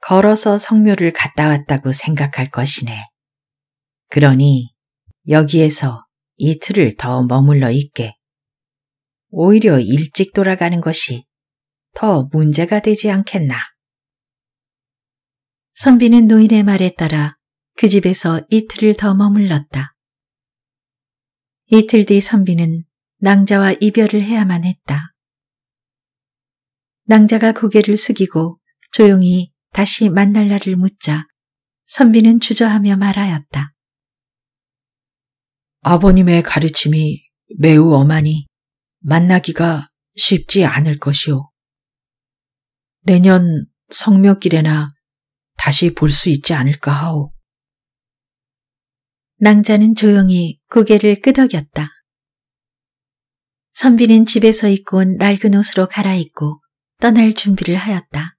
걸어서 성묘를 갔다 왔다고 생각할 것이네. 그러니 여기에서 이틀을 더 머물러 있게. 오히려 일찍 돌아가는 것이 더 문제가 되지 않겠나. 선비는 노인의 말에 따라 그 집에서 이틀을 더 머물렀다. 이틀 뒤 선비는 낭자와 이별을 해야만 했다. 낭자가 고개를 숙이고 조용히 다시 만날 날을 묻자 선비는 주저하며 말하였다. 아버님의 가르침이 매우 엄하니 만나기가 쉽지 않을 것이오. 내년 성묘길에나 다시 볼 수 있지 않을까 하오. 낭자는 조용히 고개를 끄덕였다. 선비는 집에서 입고 온 낡은 옷으로 갈아입고 떠날 준비를 하였다.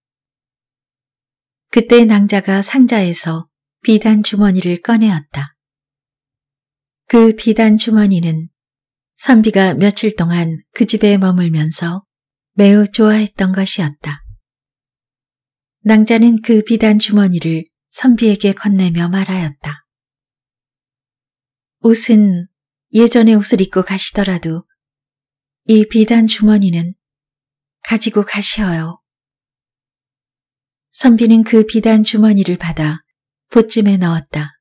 그때 낭자가 상자에서 비단 주머니를 꺼내었다. 그 비단 주머니는 선비가 며칠 동안 그 집에 머물면서 매우 좋아했던 것이었다. 낭자는 그 비단 주머니를 선비에게 건네며 말하였다. 옷은 예전의 옷을 입고 가시더라도 이 비단 주머니는 가지고 가시어요. 선비는 그 비단 주머니를 받아 보찜에 넣었다.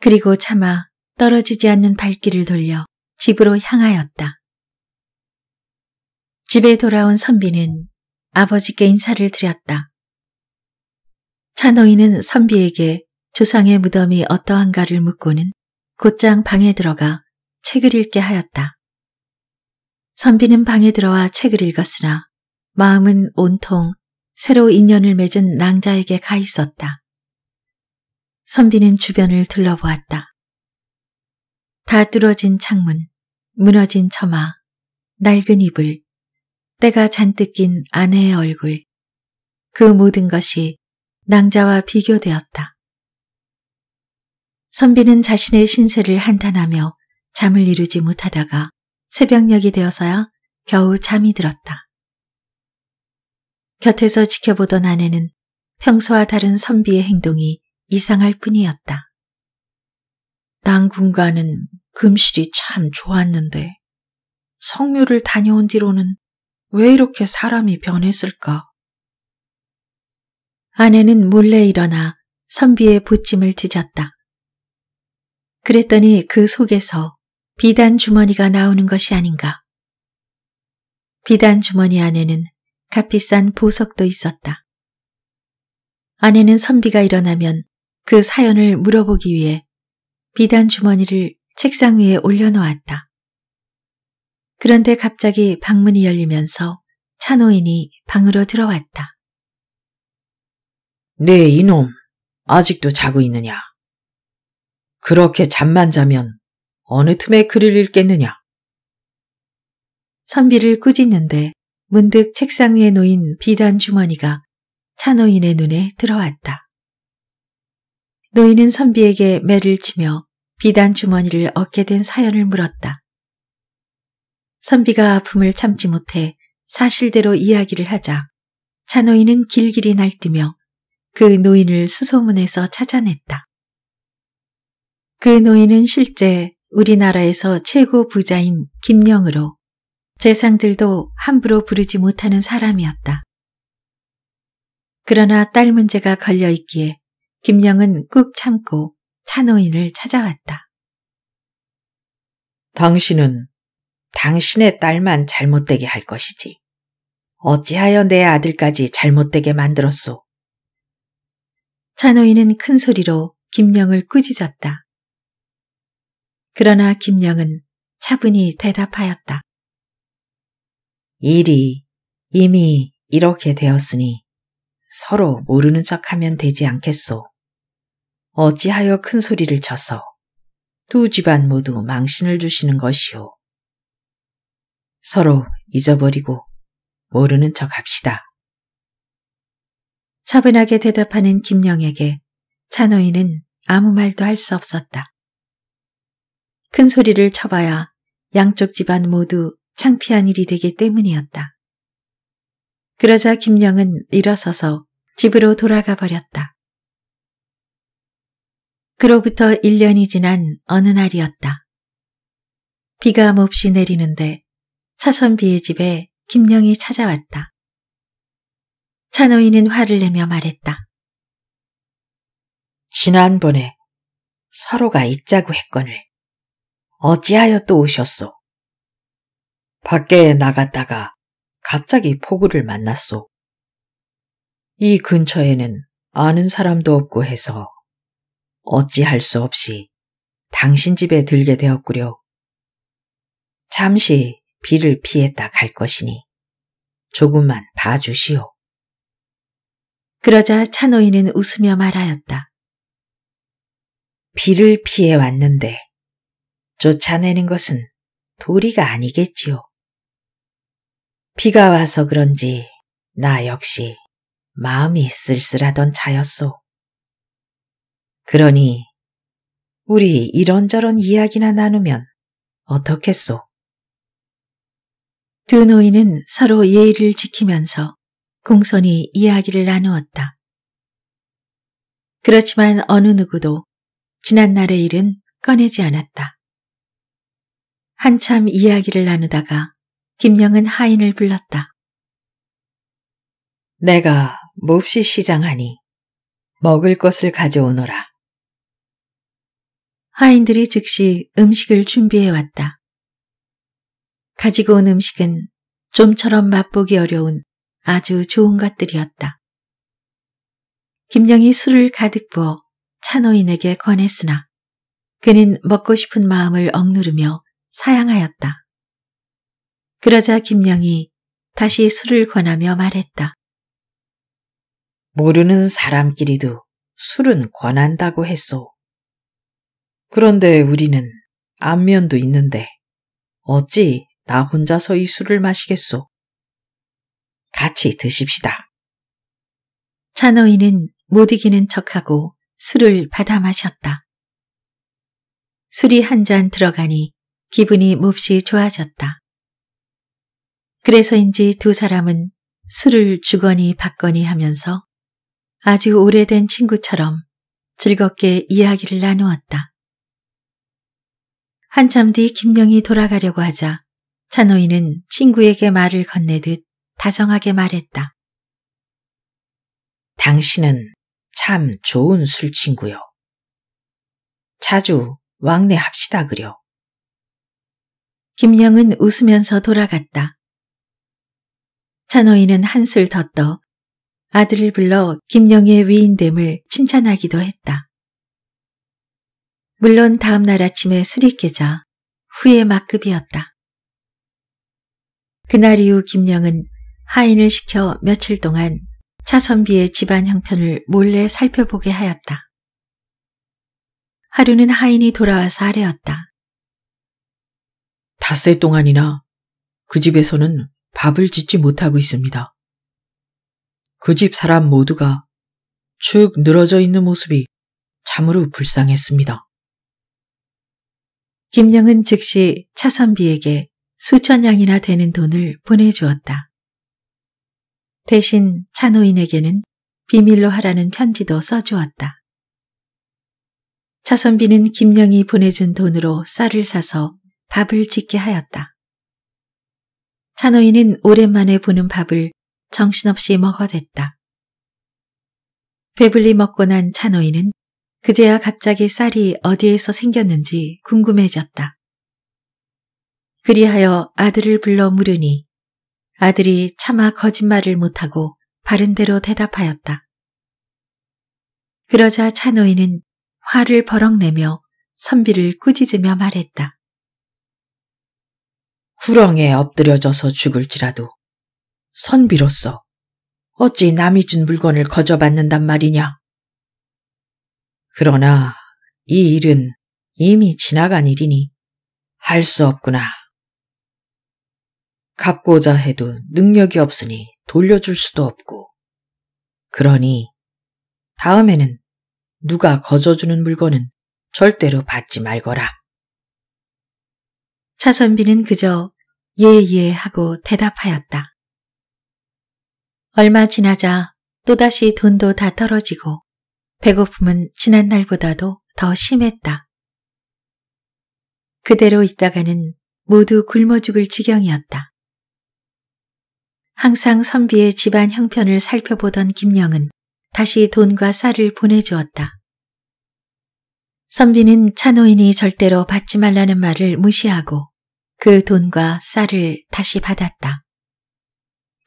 그리고 차마 떨어지지 않는 발길을 돌려 집으로 향하였다. 집에 돌아온 선비는 아버지께 인사를 드렸다. 차노이는 선비에게 조상의 무덤이 어떠한가를 묻고는 곧장 방에 들어가 책을 읽게 하였다. 선비는 방에 들어와 책을 읽었으나 마음은 온통 새로 인연을 맺은 낭자에게 가 있었다. 선비는 주변을 둘러보았다. 다 뚫어진 창문, 무너진 처마, 낡은 이불, 때가 잔뜩 낀 아내의 얼굴, 그 모든 것이 낭자와 비교되었다. 선비는 자신의 신세를 한탄하며 잠을 이루지 못하다가 새벽녘이 되어서야 겨우 잠이 들었다. 곁에서 지켜보던 아내는 평소와 다른 선비의 행동이 이상할 뿐이었다. 당군과는 금실이 참 좋았는데 성묘를 다녀온 뒤로는 왜 이렇게 사람이 변했을까? 아내는 몰래 일어나 선비의 붓짐을 뒤졌다. 그랬더니 그 속에서 비단 주머니가 나오는 것이 아닌가. 비단 주머니 안에는 값비싼 보석도 있었다. 아내는 선비가 일어나면 그 사연을 물어보기 위해 비단 주머니를 책상 위에 올려놓았다. 그런데 갑자기 방문이 열리면서 차노인이 방으로 들어왔다. 네, 이놈. 아직도 자고 있느냐? 그렇게 잠만 자면 어느 틈에 글을 읽겠느냐? 선비를 꾸짖는데 문득 책상 위에 놓인 비단 주머니가 차노인의 눈에 들어왔다. 노인은 선비에게 매를 치며 비단 주머니를 얻게 된 사연을 물었다. 선비가 아픔을 참지 못해 사실대로 이야기를 하자 차노인은 길길이 날뛰며 그 노인을 수소문에서 찾아냈다. 그 노인은 실제 우리나라에서 최고 부자인 김영으로 재상들도 함부로 부르지 못하는 사람이었다. 그러나 딸 문제가 걸려있기에 김영은 꾹 참고 차노인을 찾아왔다. 당신은 당신의 딸만 잘못되게 할 것이지. 어찌하여 내 아들까지 잘못되게 만들었소? 차노인은큰 소리로 김영을 꾸짖었다. 그러나 김영은 차분히 대답하였다. 일이 이미 이렇게 되었으니 서로 모르는 척하면 되지 않겠소. 어찌하여 큰 소리를 쳐서 두 집안 모두 망신을 주시는 것이오. 서로 잊어버리고 모르는 척 합시다. 차분하게 대답하는 김영에게 찬호이는 아무 말도 할 수 없었다. 큰 소리를 쳐봐야 양쪽 집안 모두 창피한 일이 되기 때문이었다. 그러자 김영은 일어서서 집으로 돌아가 버렸다. 그로부터 1년이 지난 어느 날이었다. 비가 몹시 내리는데 차선비의 집에 김영이 찾아왔다. 차노인은 화를 내며 말했다. 지난번에 서로가 있자고 했거늘 어찌하여 또 오셨소? 밖에 나갔다가 갑자기 포구를 만났소. 이 근처에는 아는 사람도 없고 해서 어찌할 수 없이 당신 집에 들게 되었구려. 잠시 비를 피했다 갈 것이니 조금만 봐주시오. 그러자 차노인은 웃으며 말하였다. 비를 피해 왔는데 쫓아내는 것은 도리가 아니겠지요. 비가 와서 그런지 나 역시 마음이 쓸쓸하던 차였소. 그러니 우리 이런저런 이야기나 나누면 어떻겠소? 두 노인은 서로 예의를 지키면서 공손히 이야기를 나누었다. 그렇지만 어느 누구도 지난날의 일은 꺼내지 않았다. 한참 이야기를 나누다가 김영은 하인을 불렀다. 내가 몹시 시장하니 먹을 것을 가져오너라. 하인들이 즉시 음식을 준비해 왔다. 가지고 온 음식은 좀처럼 맛보기 어려운 아주 좋은 것들이었다. 김영이 술을 가득 부어 차노인에게 권했으나 그는 먹고 싶은 마음을 억누르며 사양하였다. 그러자 김영이 다시 술을 권하며 말했다. 모르는 사람끼리도 술은 권한다고 했소. 그런데 우리는 안면도 있는데 어찌 나 혼자서 이 술을 마시겠소? 같이 드십시다. 찬호이는 못 이기는 척하고 술을 받아 마셨다. 술이 한 잔 들어가니 기분이 몹시 좋아졌다. 그래서인지 두 사람은 술을 주거니 받거니 하면서 아주 오래된 친구처럼 즐겁게 이야기를 나누었다. 한참 뒤 김영이 돌아가려고 하자 차노이는 친구에게 말을 건네듯 다정하게 말했다. 당신은 참 좋은 술친구요. 자주 왕래합시다 그려. 김영은 웃으면서 돌아갔다. 차노이는 한 술 더 떠 아들을 불러 김영의 위인됨을 칭찬하기도 했다. 물론 다음 날 아침에 술이 깨자 후에 막급이었다. 그날 이후 김영은 하인을 시켜 며칠 동안 차선비의 집안 형편을 몰래 살펴보게 하였다. 하루는 하인이 돌아와서 아뢰었다. 닷새 동안이나 그 집에서는 밥을 짓지 못하고 있습니다. 그 집 사람 모두가 축 늘어져 있는 모습이 참으로 불쌍했습니다. 김영은 즉시 차선비에게 수천냥이나 되는 돈을 보내주었다. 대신 차노인에게는 비밀로 하라는 편지도 써주었다. 차선비는 김영이 보내준 돈으로 쌀을 사서 밥을 짓게 하였다. 차노인은 오랜만에 보는 밥을 정신없이 먹어댔다. 배불리 먹고 난 차노인은 그제야 갑자기 쌀이 어디에서 생겼는지 궁금해졌다. 그리하여 아들을 불러 물으니 아들이 차마 거짓말을 못하고 바른대로 대답하였다. 그러자 차노인은 화를 버럭내며 선비를 꾸짖으며 말했다. 구렁에 엎드려져서 죽을지라도 선비로서 어찌 남이 준 물건을 거저받는단 말이냐? 그러나 이 일은 이미 지나간 일이니 할 수 없구나. 갚고자 해도 능력이 없으니 돌려줄 수도 없고. 그러니 다음에는 누가 거저주는 물건은 절대로 받지 말거라. 차선비는 그저 예예 하고 대답하였다. 얼마 지나자 또다시 돈도 다 떨어지고 배고픔은 지난 날보다도 더 심했다. 그대로 있다가는 모두 굶어 죽을 지경이었다. 항상 선비의 집안 형편을 살펴보던 김영은 다시 돈과 쌀을 보내주었다. 선비는 차노인이 절대로 받지 말라는 말을 무시하고 그 돈과 쌀을 다시 받았다.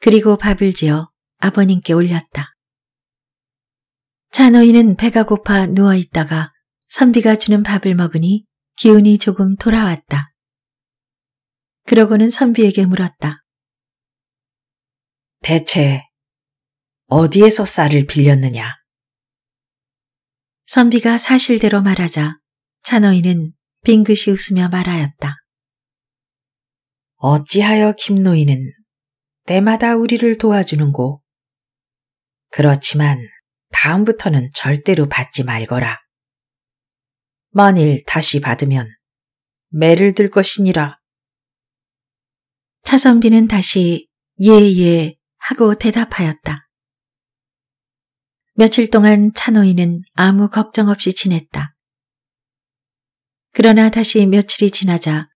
그리고 밥을 지어 아버님께 올렸다. 찬노이는 배가 고파 누워있다가 선비가 주는 밥을 먹으니 기운이 조금 돌아왔다. 그러고는 선비에게 물었다. 대체 어디에서 쌀을 빌렸느냐? 선비가 사실대로 말하자 찬노이는 빙긋이 웃으며 말하였다. 어찌하여 김노인은 때마다 우리를 도와주는고? 그렇지만 다음부터는 절대로 받지 말거라. 만일 다시 받으면 매를 들 것이니라. 차선비는 다시 예예 예 하고 대답하였다. 며칠 동안 차노인은 아무 걱정 없이 지냈다. 그러나 다시 며칠이 지나자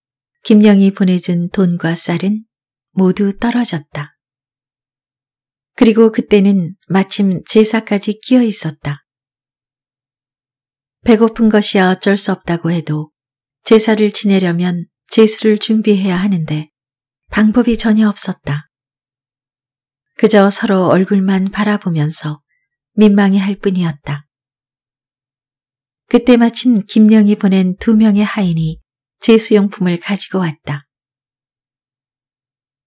김영이 보내준 돈과 쌀은 모두 떨어졌다. 그리고 그때는 마침 제사까지 끼어 있었다. 배고픈 것이야 어쩔 수 없다고 해도 제사를 지내려면 제수를 준비해야 하는데 방법이 전혀 없었다. 그저 서로 얼굴만 바라보면서 민망해 할 뿐이었다. 그때 마침 김영이 보낸 두 명의 하인이 제수용품을 가지고 왔다.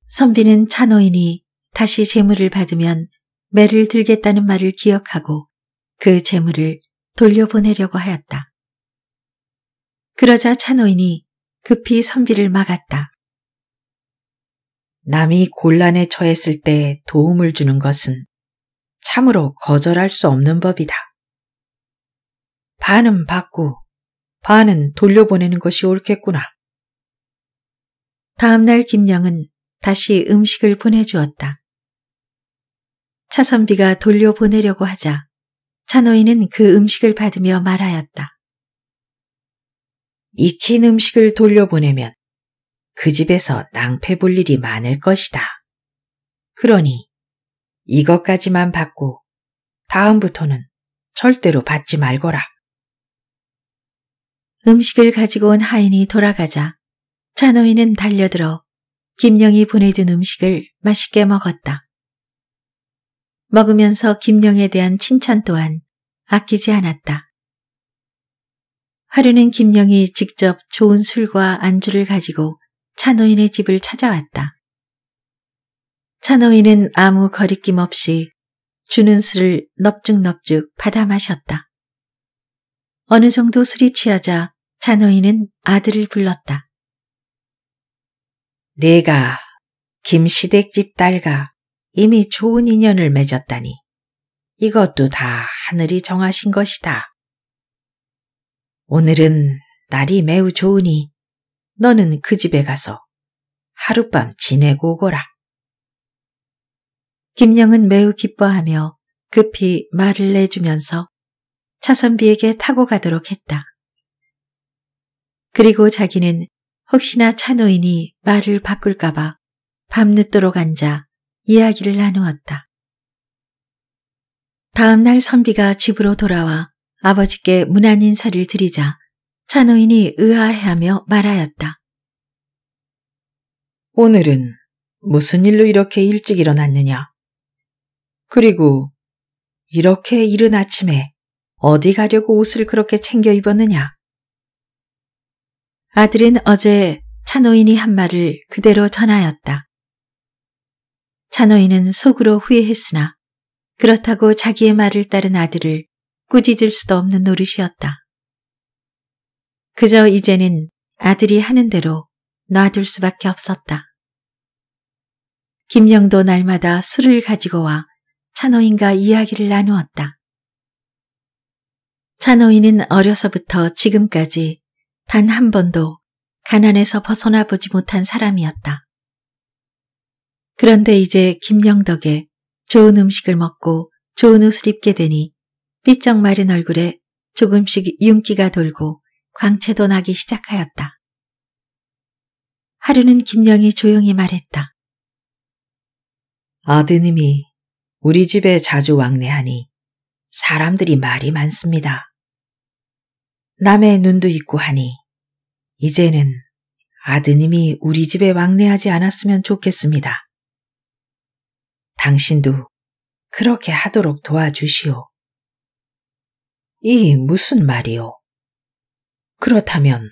선비는 차노인이 다시 재물을 받으면 매를 들겠다는 말을 기억하고 그 재물을 돌려보내려고 하였다. 그러자 찬호인이 급히 선비를 막았다. 남이 곤란에 처했을 때 도움을 주는 것은 참으로 거절할 수 없는 법이다. 반은 받고 반은 돌려보내는 것이 옳겠구나. 다음날 김영은 다시 음식을 보내주었다. 차선비가 돌려보내려고 하자 차노인은 그 음식을 받으며 말하였다. 익힌 음식을 돌려보내면 그 집에서 낭패 볼 일이 많을 것이다. 그러니 이것까지만 받고 다음부터는 절대로 받지 말거라. 음식을 가지고 온 하인이 돌아가자 차노인은 달려들어 김영이 보내준 음식을 맛있게 먹었다. 먹으면서 김영에 대한 칭찬 또한 아끼지 않았다. 하루는 김영이 직접 좋은 술과 안주를 가지고 차노인의 집을 찾아왔다. 차노인은 아무 거리낌 없이 주는 술을 넙죽넙죽 받아 마셨다. 어느 정도 술이 취하자 차노인은 아들을 불렀다. 내가 김시댁집 딸과 이미 좋은 인연을 맺었다니 이것도 다 하늘이 정하신 것이다. 오늘은 날이 매우 좋으니 너는 그 집에 가서 하룻밤 지내고 오거라. 김영은 매우 기뻐하며 급히 말을 내주면서 차선비에게 타고 가도록 했다. 그리고 자기는 혹시나 차노인이 말을 바꿀까봐 밤늦도록 앉아 이야기를 나누었다. 다음날 선비가 집으로 돌아와 아버지께 문안 인사를 드리자 찬호인이 의아해하며 말하였다. 오늘은 무슨 일로 이렇게 일찍 일어났느냐? 그리고 이렇게 이른 아침에 어디 가려고 옷을 그렇게 챙겨 입었느냐? 아들은 어제 찬호인이 한 말을 그대로 전하였다. 찬노이는 속으로 후회했으나 그렇다고 자기의 말을 따른 아들을 꾸짖을 수도 없는 노릇이었다. 그저 이제는 아들이 하는 대로 놔둘 수밖에 없었다. 김영도 날마다 술을 가지고 와 찬호인과 이야기를 나누었다. 찬호인은 어려서부터 지금까지 단 한 번도 가난에서 벗어나 보지 못한 사람이었다. 그런데 이제 김영덕에 좋은 음식을 먹고 좋은 옷을 입게 되니 삐쩍 마른 얼굴에 조금씩 윤기가 돌고 광채도 나기 시작하였다. 하루는 김영이 조용히 말했다. 아드님이 우리 집에 자주 왕래하니 사람들이 말이 많습니다. 남의 눈도 있고 하니 이제는 아드님이 우리 집에 왕래하지 않았으면 좋겠습니다. 당신도 그렇게 하도록 도와주시오. 이 무슨 말이오? 그렇다면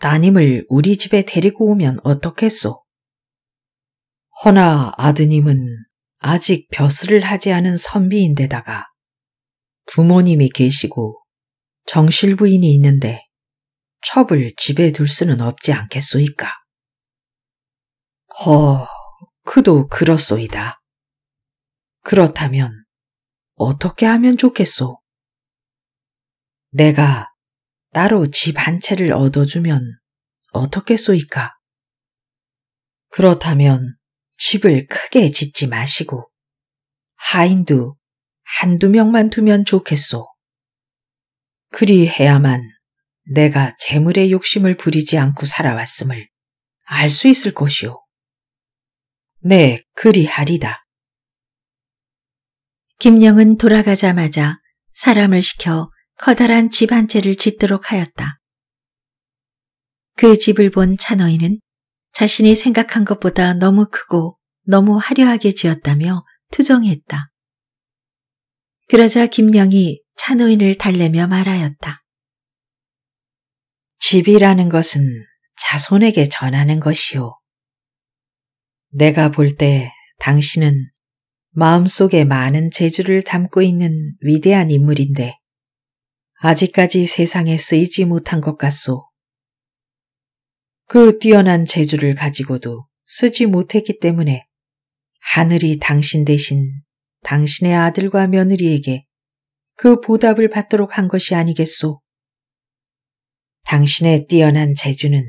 따님을 우리 집에 데리고 오면 어떻겠소? 허나 아드님은 아직 벼슬을 하지 않은 선비인데다가 부모님이 계시고 정실부인이 있는데 첩을 집에 둘 수는 없지 않겠소이까? 허, 그도 그렇소이다. 그렇다면 어떻게 하면 좋겠소? 내가 따로 집 한 채를 얻어주면 어떻겠소이까? 그렇다면 집을 크게 짓지 마시고 하인도 한두 명만 두면 좋겠소. 그리해야만 내가 재물의 욕심을 부리지 않고 살아왔음을 알 수 있을 것이오. 네, 그리하리다. 김영은 돌아가자마자 사람을 시켜 커다란 집 한 채를 짓도록 하였다. 그 집을 본찬어인은 자신이 생각한 것보다 너무 크고 너무 화려하게 지었다며 투정했다. 그러자 김영이 찬호인을 달래며 말하였다. 집이라는 것은 자손에게 전하는 것이요. 내가 볼 때 당신은 마음속에 많은 재주를 담고 있는 위대한 인물인데 아직까지 세상에 쓰이지 못한 것 같소. 그 뛰어난 재주를 가지고도 쓰지 못했기 때문에 하늘이 당신 대신 당신의 아들과 며느리에게 그 보답을 받도록 한 것이 아니겠소. 당신의 뛰어난 재주는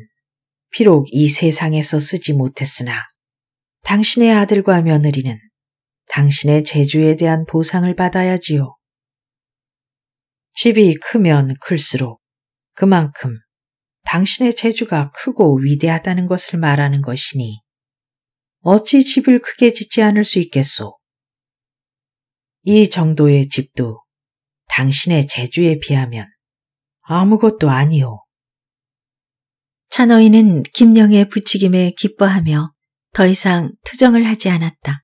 비록 이 세상에서 쓰지 못했으나 당신의 아들과 며느리는 당신의 재주에 대한 보상을 받아야지요. 집이 크면 클수록 그만큼 당신의 재주가 크고 위대하다는 것을 말하는 것이니 어찌 집을 크게 짓지 않을 수 있겠소. 이 정도의 집도 당신의 재주에 비하면 아무것도 아니오. 찬어이는 김영의 부치김에 기뻐하며 더 이상 투정을 하지 않았다.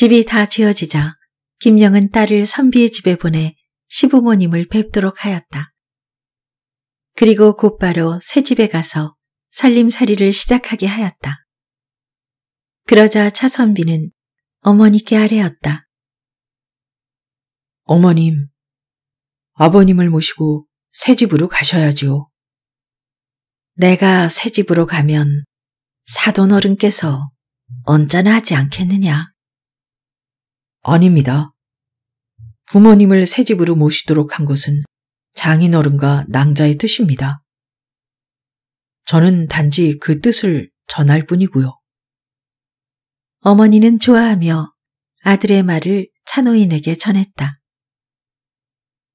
집이 다 지어지자 김영은 딸을 선비의 집에 보내 시부모님을 뵙도록 하였다. 그리고 곧바로 새 집에 가서 살림살이를 시작하게 하였다. 그러자 차선비는 어머니께 아뢰었다. 어머님, 아버님을 모시고 새 집으로 가셔야지요. 내가 새 집으로 가면 사돈 어른께서 언짢아하지 않겠느냐? 아닙니다. 부모님을 새 집으로 모시도록 한 것은 장인어른과 낭자의 뜻입니다. 저는 단지 그 뜻을 전할 뿐이고요. 어머니는 좋아하며 아들의 말을 찬호인에게 전했다.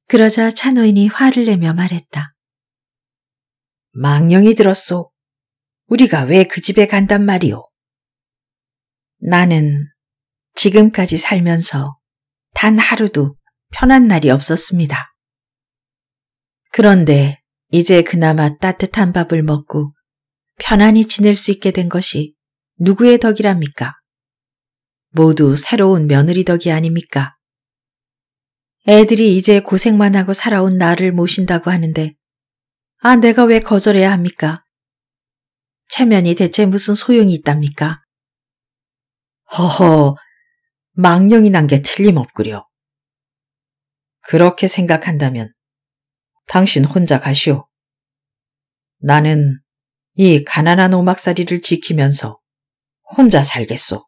그러자 찬호인이 화를 내며 말했다. 망령이 들었소. 우리가 왜 그 집에 간단 말이오? 나는 지금까지 살면서 단 하루도 편한 날이 없었습니다. 그런데 이제 그나마 따뜻한 밥을 먹고 편안히 지낼 수 있게 된 것이 누구의 덕이랍니까? 모두 새로운 며느리 덕이 아닙니까? 애들이 이제 고생만 하고 살아온 나를 모신다고 하는데, 아, 내가 왜 거절해야 합니까? 체면이 대체 무슨 소용이 있답니까? 허허, 망령이 난 게 틀림없구려. 그렇게 생각한다면 당신 혼자 가시오. 나는 이 가난한 오막살이를 지키면서 혼자 살겠소.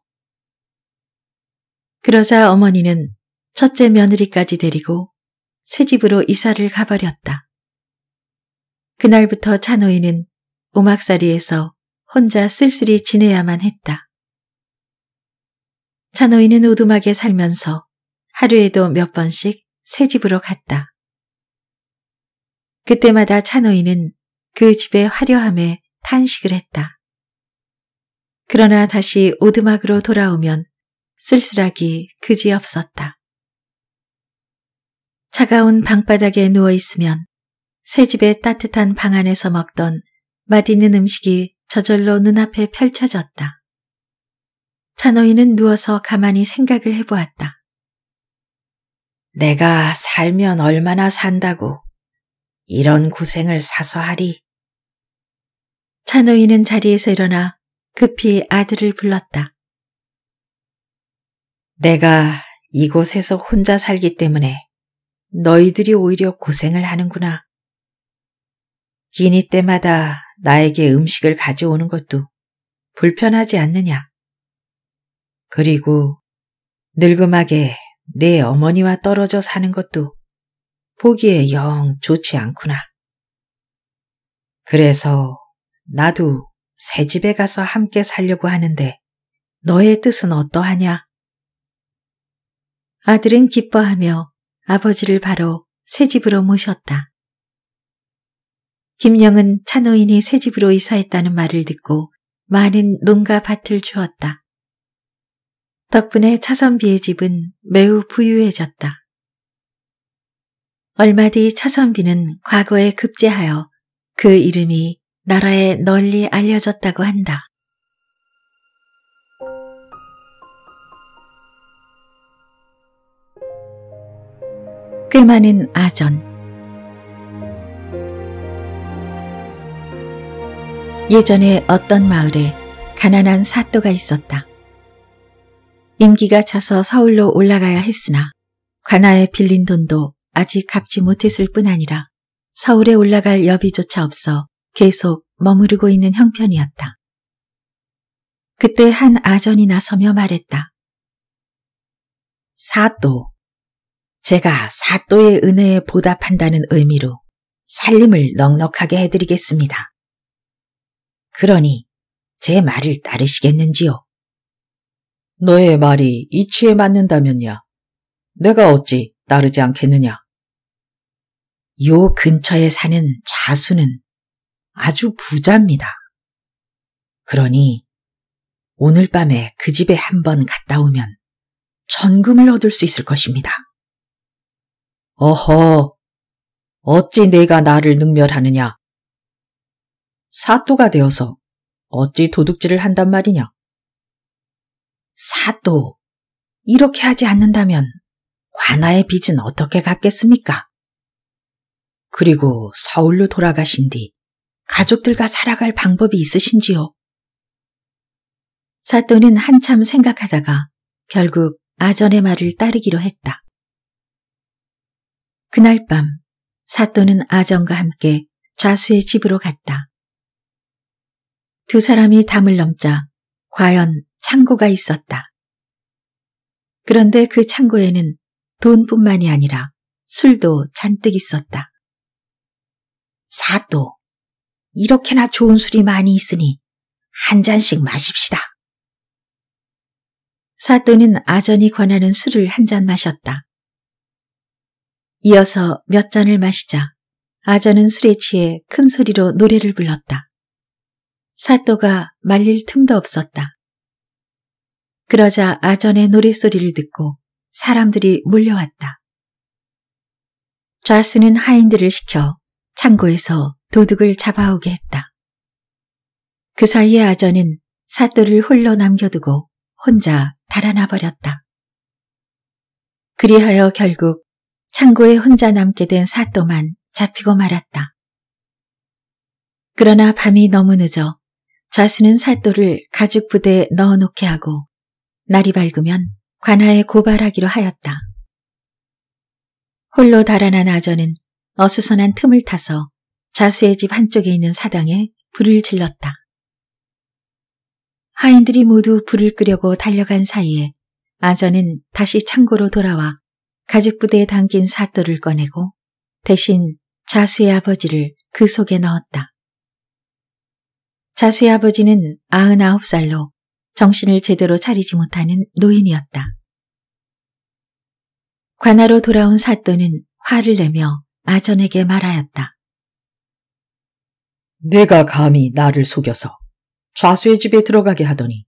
그러자 어머니는 첫째 며느리까지 데리고 새 집으로 이사를 가버렸다. 그날부터 찬호이는 오막살이에서 혼자 쓸쓸히 지내야만 했다. 차노이는 오두막에 살면서 하루에도 몇 번씩 새 집으로 갔다. 그때마다 차노이는그 집의 화려함에 탄식을 했다. 그러나 다시 오두막으로 돌아오면 쓸쓸하기 그지없었다. 차가운 방바닥에 누워 있으면 새 집의 따뜻한 방 안에서 먹던 맛있는 음식이 저절로 눈앞에 펼쳐졌다. 차노이는 누워서 가만히 생각을 해보았다. 내가 살면 얼마나 산다고 이런 고생을 사서 하리. 차노이는 자리에서 일어나 급히 아들을 불렀다. 내가 이곳에서 혼자 살기 때문에 너희들이 오히려 고생을 하는구나. 기니 때마다 나에게 음식을 가져오는 것도 불편하지 않느냐. 그리고 늙음하게 내 어머니와 떨어져 사는 것도 보기에 영 좋지 않구나. 그래서 나도 새 집에 가서 함께 살려고 하는데 너의 뜻은 어떠하냐? 아들은 기뻐하며 아버지를 바로 새 집으로 모셨다. 김영은 차노인이 새 집으로 이사했다는 말을 듣고 많은 농가 밭을 주었다. 덕분에 차선비의 집은 매우 부유해졌다. 얼마 뒤 차선비는 과거에 급제하여 그 이름이 나라에 널리 알려졌다고 한다. 꽤 많은 아전 예전에 어떤 마을에 가난한 사또가 있었다. 임기가 차서 서울로 올라가야 했으나 관아에 빌린 돈도 아직 갚지 못했을 뿐 아니라 서울에 올라갈 여비조차 없어 계속 머무르고 있는 형편이었다. 그때 한 아전이 나서며 말했다. 사또. 제가 사또의 은혜에 보답한다는 의미로 살림을 넉넉하게 해드리겠습니다. 그러니 제 말을 따르시겠는지요? 너의 말이 이치에 맞는다면야. 내가 어찌 따르지 않겠느냐. 요 근처에 사는 자수는 아주 부자입니다. 그러니 오늘 밤에 그 집에 한번 갔다 오면 전금을 얻을 수 있을 것입니다. 어허, 어찌 내가 나를 능멸하느냐? 사또가 되어서 어찌 도둑질을 한단 말이냐? 사또, 이렇게 하지 않는다면 관아의 빚은 어떻게 갚겠습니까? 그리고 서울로 돌아가신 뒤 가족들과 살아갈 방법이 있으신지요? 사또는 한참 생각하다가 결국 아전의 말을 따르기로 했다. 그날 밤 사또는 아전과 함께 좌수의 집으로 갔다. 두 사람이 담을 넘자 과연 창고가 있었다. 그런데 그 창고에는 돈뿐만이 아니라 술도 잔뜩 있었다. 사또, 이렇게나 좋은 술이 많이 있으니 한 잔씩 마십시다. 사또는 아전이 권하는 술을 한 잔 마셨다. 이어서 몇 잔을 마시자 아전은 술에 취해 큰 소리로 노래를 불렀다. 사또가 말릴 틈도 없었다. 그러자 아전의 노랫소리를 듣고 사람들이 몰려왔다. 좌수는 하인들을 시켜 창고에서 도둑을 잡아오게 했다. 그 사이에 아전은 사또를 홀로 남겨두고 혼자 달아나 버렸다. 그리하여 결국 창고에 혼자 남게 된 사또만 잡히고 말았다. 그러나 밤이 너무 늦어 좌수는 사또를 가죽 부대에 넣어놓게 하고 날이 밝으면 관하에 고발하기로 하였다. 홀로 달아난 아저는 어수선한 틈을 타서 자수의 집 한쪽에 있는 사당에 불을 질렀다. 하인들이 모두 불을 끄려고 달려간 사이에 아저는 다시 창고로 돌아와 가죽부대에 담긴 사또를 꺼내고 대신 자수의 아버지를 그 속에 넣었다. 자수의 아버지는 99살로 정신을 제대로 차리지 못하는 노인이었다. 관하로 돌아온 사또는 화를 내며 아전에게 말하였다. 내가 감히 나를 속여서 좌수의 집에 들어가게 하더니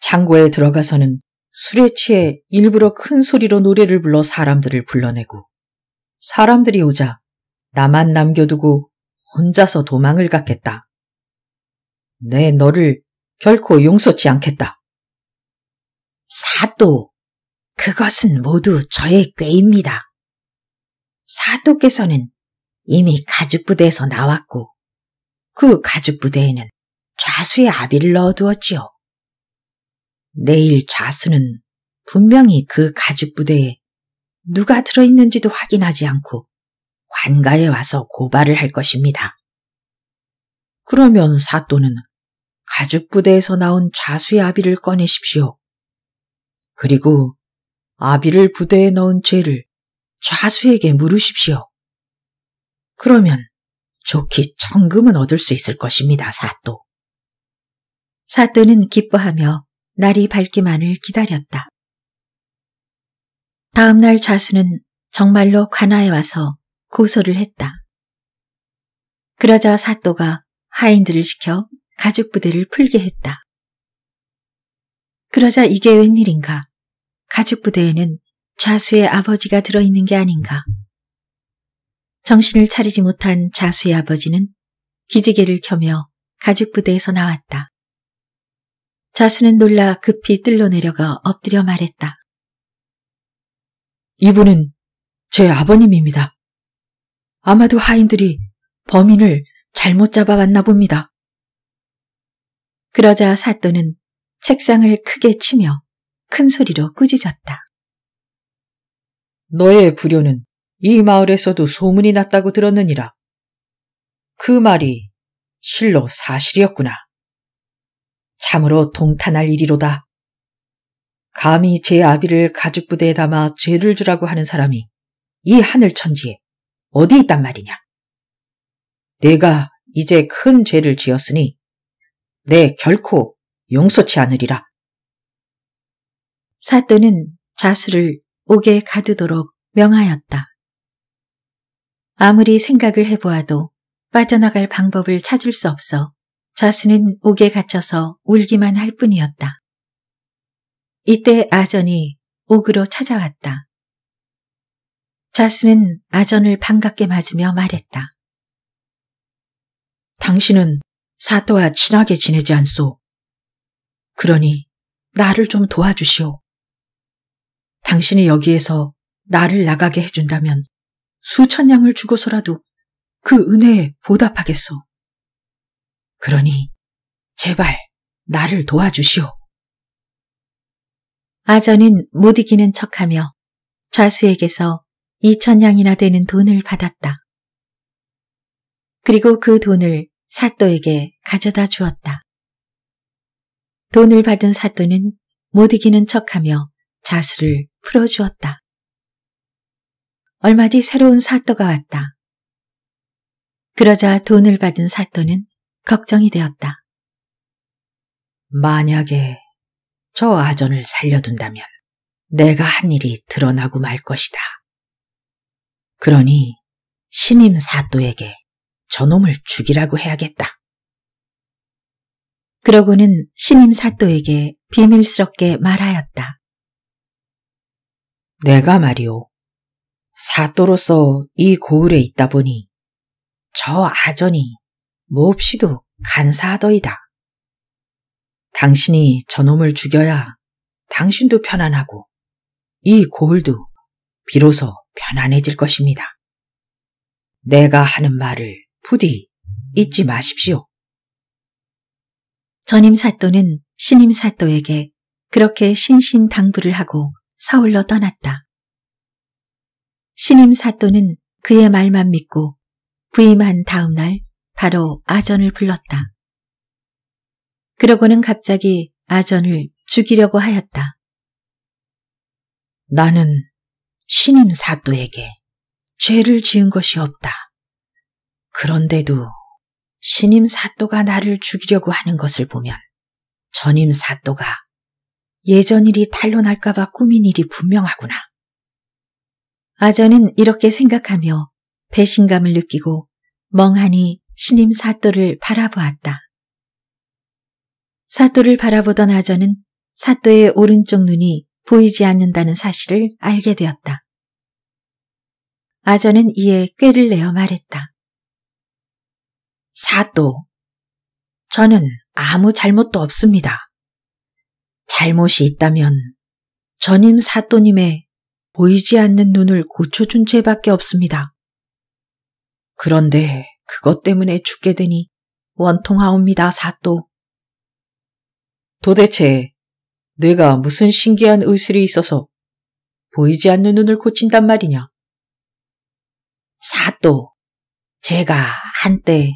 창고에 들어가서는 술에 취해 일부러 큰 소리로 노래를 불러 사람들을 불러내고 사람들이 오자 나만 남겨두고 혼자서 도망을 갔겠다. 내 너를 결코 용서치 않겠다. 사또 그것은 모두 저의 꾀입니다. 사또께서는 이미 가죽부대에서 나왔고 그 가죽부대에는 좌수의 아비를 넣어두었지요. 내일 좌수는 분명히 그 가죽부대에 누가 들어있는지도 확인하지 않고 관가에 와서 고발을 할 것입니다. 그러면 사또는 가죽부대에서 나온 좌수의 아비를 꺼내십시오. 그리고 아비를 부대에 넣은 죄를 좌수에게 물으십시오. 그러면 좋기 천금은 얻을 수 있을 것입니다, 사또. 사또는 기뻐하며 날이 밝기만을 기다렸다. 다음날 좌수는 정말로 관아에 와서 고소를 했다. 그러자 사또가 하인들을 시켜 가죽 부대를 풀게 했다. 그러자 이게 웬일인가? 가죽 부대에는 좌수의 아버지가 들어있는 게 아닌가? 정신을 차리지 못한 좌수의 아버지는 기지개를 켜며 가죽 부대에서 나왔다. 좌수는 놀라 급히 뜰로 내려가 엎드려 말했다. 이분은 제 아버님입니다. 아마도 하인들이 범인을 잘못 잡아왔나 봅니다. 그러자 사또는 책상을 크게 치며 큰 소리로 꾸짖었다. 너의 불효는 이 마을에서도 소문이 났다고 들었느니라. 그 말이 실로 사실이었구나. 참으로 동탄할 일이로다. 감히 제 아비를 가죽부대에 담아 죄를 주라고 하는 사람이 이 하늘 천지에 어디 있단 말이냐. 내가 이제 큰 죄를 지었으니 내 결코 용서치 않으리라. 사또는 자수를 옥에 가두도록 명하였다. 아무리 생각을 해보아도 빠져나갈 방법을 찾을 수 없어 자수는 옥에 갇혀서 울기만 할 뿐이었다. 이때 아전이 옥으로 찾아왔다. 자수는 아전을 반갑게 맞으며 말했다. 당신은 사또와 친하게 지내지 않소. 그러니 나를 좀 도와주시오. 당신이 여기에서 나를 나가게 해준다면 수천 양을 주고서라도 그 은혜에 보답하겠소. 그러니 제발 나를 도와주시오. 아전은 못 이기는 척하며 좌수에게서 이천 양이나 되는 돈을 받았다. 그리고 그 돈을 사또에게 가져다 주었다. 돈을 받은 사또는 못 이기는 척하며 자수를 풀어주었다. 얼마 뒤 새로운 사또가 왔다. 그러자 돈을 받은 사또는 걱정이 되었다. 만약에 저 아전을 살려둔다면 내가 한 일이 드러나고 말 것이다. 그러니 신임 사또에게 저놈을 죽이라고 해야겠다. 그러고는 신임 사또에게 비밀스럽게 말하였다. 내가 말이오. 사또로서 이 고을에 있다 보니 저 아전이 몹시도 간사하더이다. 당신이 저놈을 죽여야 당신도 편안하고 이 고을도 비로소 편안해질 것입니다. 내가 하는 말을 부디 잊지 마십시오. 전임 사또는 신임 사또에게 그렇게 신신당부를 하고 서울로 떠났다. 신임 사또는 그의 말만 믿고 부임한 다음 날 바로 아전을 불렀다. 그러고는 갑자기 아전을 죽이려고 하였다. 나는 신임 사또에게 죄를 지은 것이 없다. 그런데도 신임 사또가 나를 죽이려고 하는 것을 보면 전임 사또가 예전 일이 탄로날까봐 꾸민 일이 분명하구나. 아저는 이렇게 생각하며 배신감을 느끼고 멍하니 신임 사또를 바라보았다. 사또를 바라보던 아저는 사또의 오른쪽 눈이 보이지 않는다는 사실을 알게 되었다. 아저는 이에 꾀를 내어 말했다. 사또. 저는 아무 잘못도 없습니다. 잘못이 있다면 전임 사또님의 보이지 않는 눈을 고쳐준 죄밖에 없습니다. 그런데 그것 때문에 죽게 되니 원통하옵니다, 사또. 도대체 내가 무슨 신기한 의술이 있어서 보이지 않는 눈을 고친단 말이냐? 사또, 제가 한때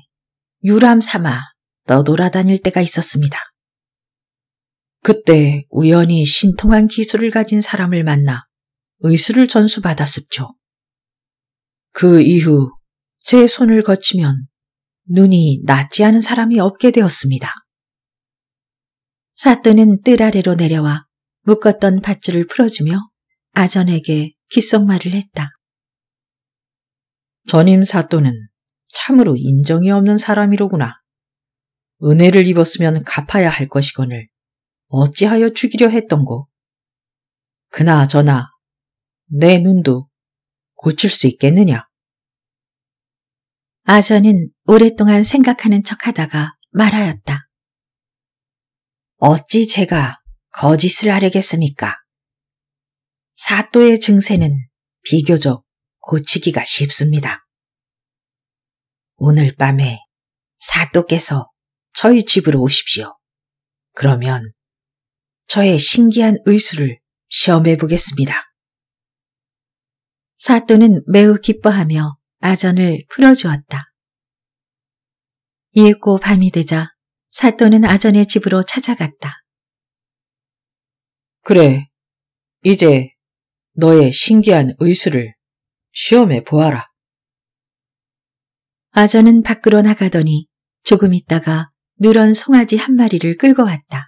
유람 삼아 떠돌아다닐 때가 있었습니다. 그때 우연히 신통한 기술을 가진 사람을 만나 의술을 전수받았습죠. 그 이후 제 손을 거치면 눈이 낫지 않은 사람이 없게 되었습니다. 사또는 뜰 아래로 내려와 묶었던 밧줄을 풀어주며 아전에게 귓속말을 했다. 전임 사또는 참으로 인정이 없는 사람이로구나. 은혜를 입었으면 갚아야 할 것이거늘 어찌하여 죽이려 했던고. 그나저나 내 눈도 고칠 수 있겠느냐? 아전는 오랫동안 생각하는 척하다가 말하였다. 어찌 제가 거짓을 하려겠습니까? 사또의 증세는 비교적 고치기가 쉽습니다. 오늘 밤에 사또께서 저희 집으로 오십시오. 그러면 저의 신기한 의술을 시험해 보겠습니다. 사또는 매우 기뻐하며 아전을 풀어주었다. 이윽고 밤이 되자 사또는 아전의 집으로 찾아갔다. 그래, 이제 너의 신기한 의술을 시험해 보아라. 아자는 밖으로 나가더니 조금 있다가 누런 송아지 한 마리를 끌고 왔다.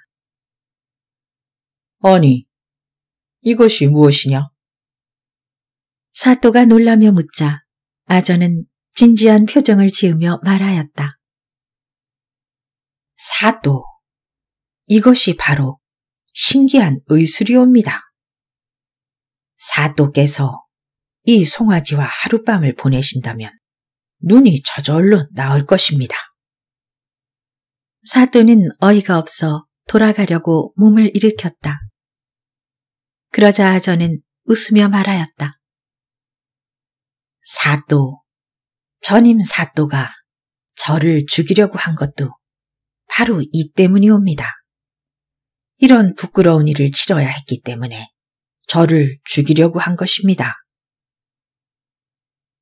아니, 이것이 무엇이냐? 사또가 놀라며 묻자 아저는 진지한 표정을 지으며 말하였다. 사또, 이것이 바로 신기한 의술이옵니다. 사또께서 이 송아지와 하룻밤을 보내신다면 눈이 저절로 나을 것입니다. 사또는 어이가 없어 돌아가려고 몸을 일으켰다. 그러자 저는 웃으며 말하였다. 사또, 전임 사또가 저를 죽이려고 한 것도 바로 이 때문이옵니다. 이런 부끄러운 일을 치러야 했기 때문에 저를 죽이려고 한 것입니다.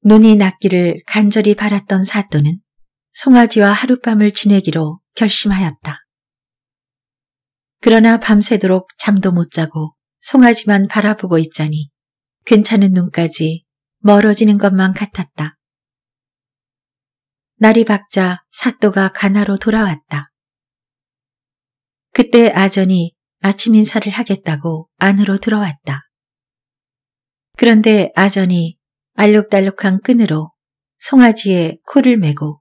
눈이 낫기를 간절히 바랐던 사또는 송아지와 하룻밤을 지내기로 결심하였다. 그러나 밤새도록 잠도 못 자고 송아지만 바라보고 있자니 괜찮은 눈까지 멀어지는 것만 같았다. 날이 박자 사또가 가나로 돌아왔다. 그때 아전이 아침 인사를 하겠다고 안으로 들어왔다. 그런데 아전이 알록달록한 끈으로 송아지의 코를 메고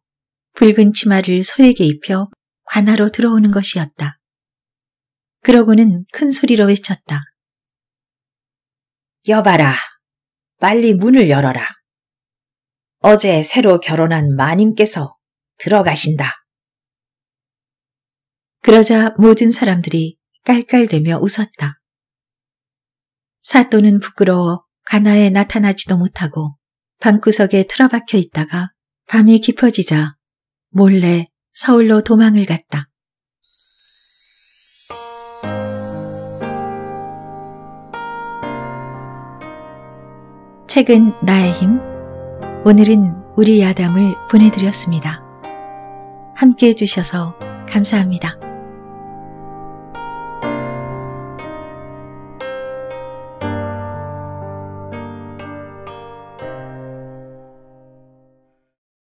붉은 치마를 소에게 입혀 관하로 들어오는 것이었다. 그러고는 큰 소리로 외쳤다. 여봐라, 빨리 문을 열어라. 어제 새로 결혼한 마님께서 들어가신다. 그러자 모든 사람들이 깔깔대며 웃었다. 사또는 부끄러워 가나에 나타나지도 못하고 방구석에 틀어박혀 있다가 밤이 깊어지자 몰래 서울로 도망을 갔다. 책은 나의 힘. 오늘은 우리 야담을 보내드렸습니다. 함께 해주셔서 감사합니다.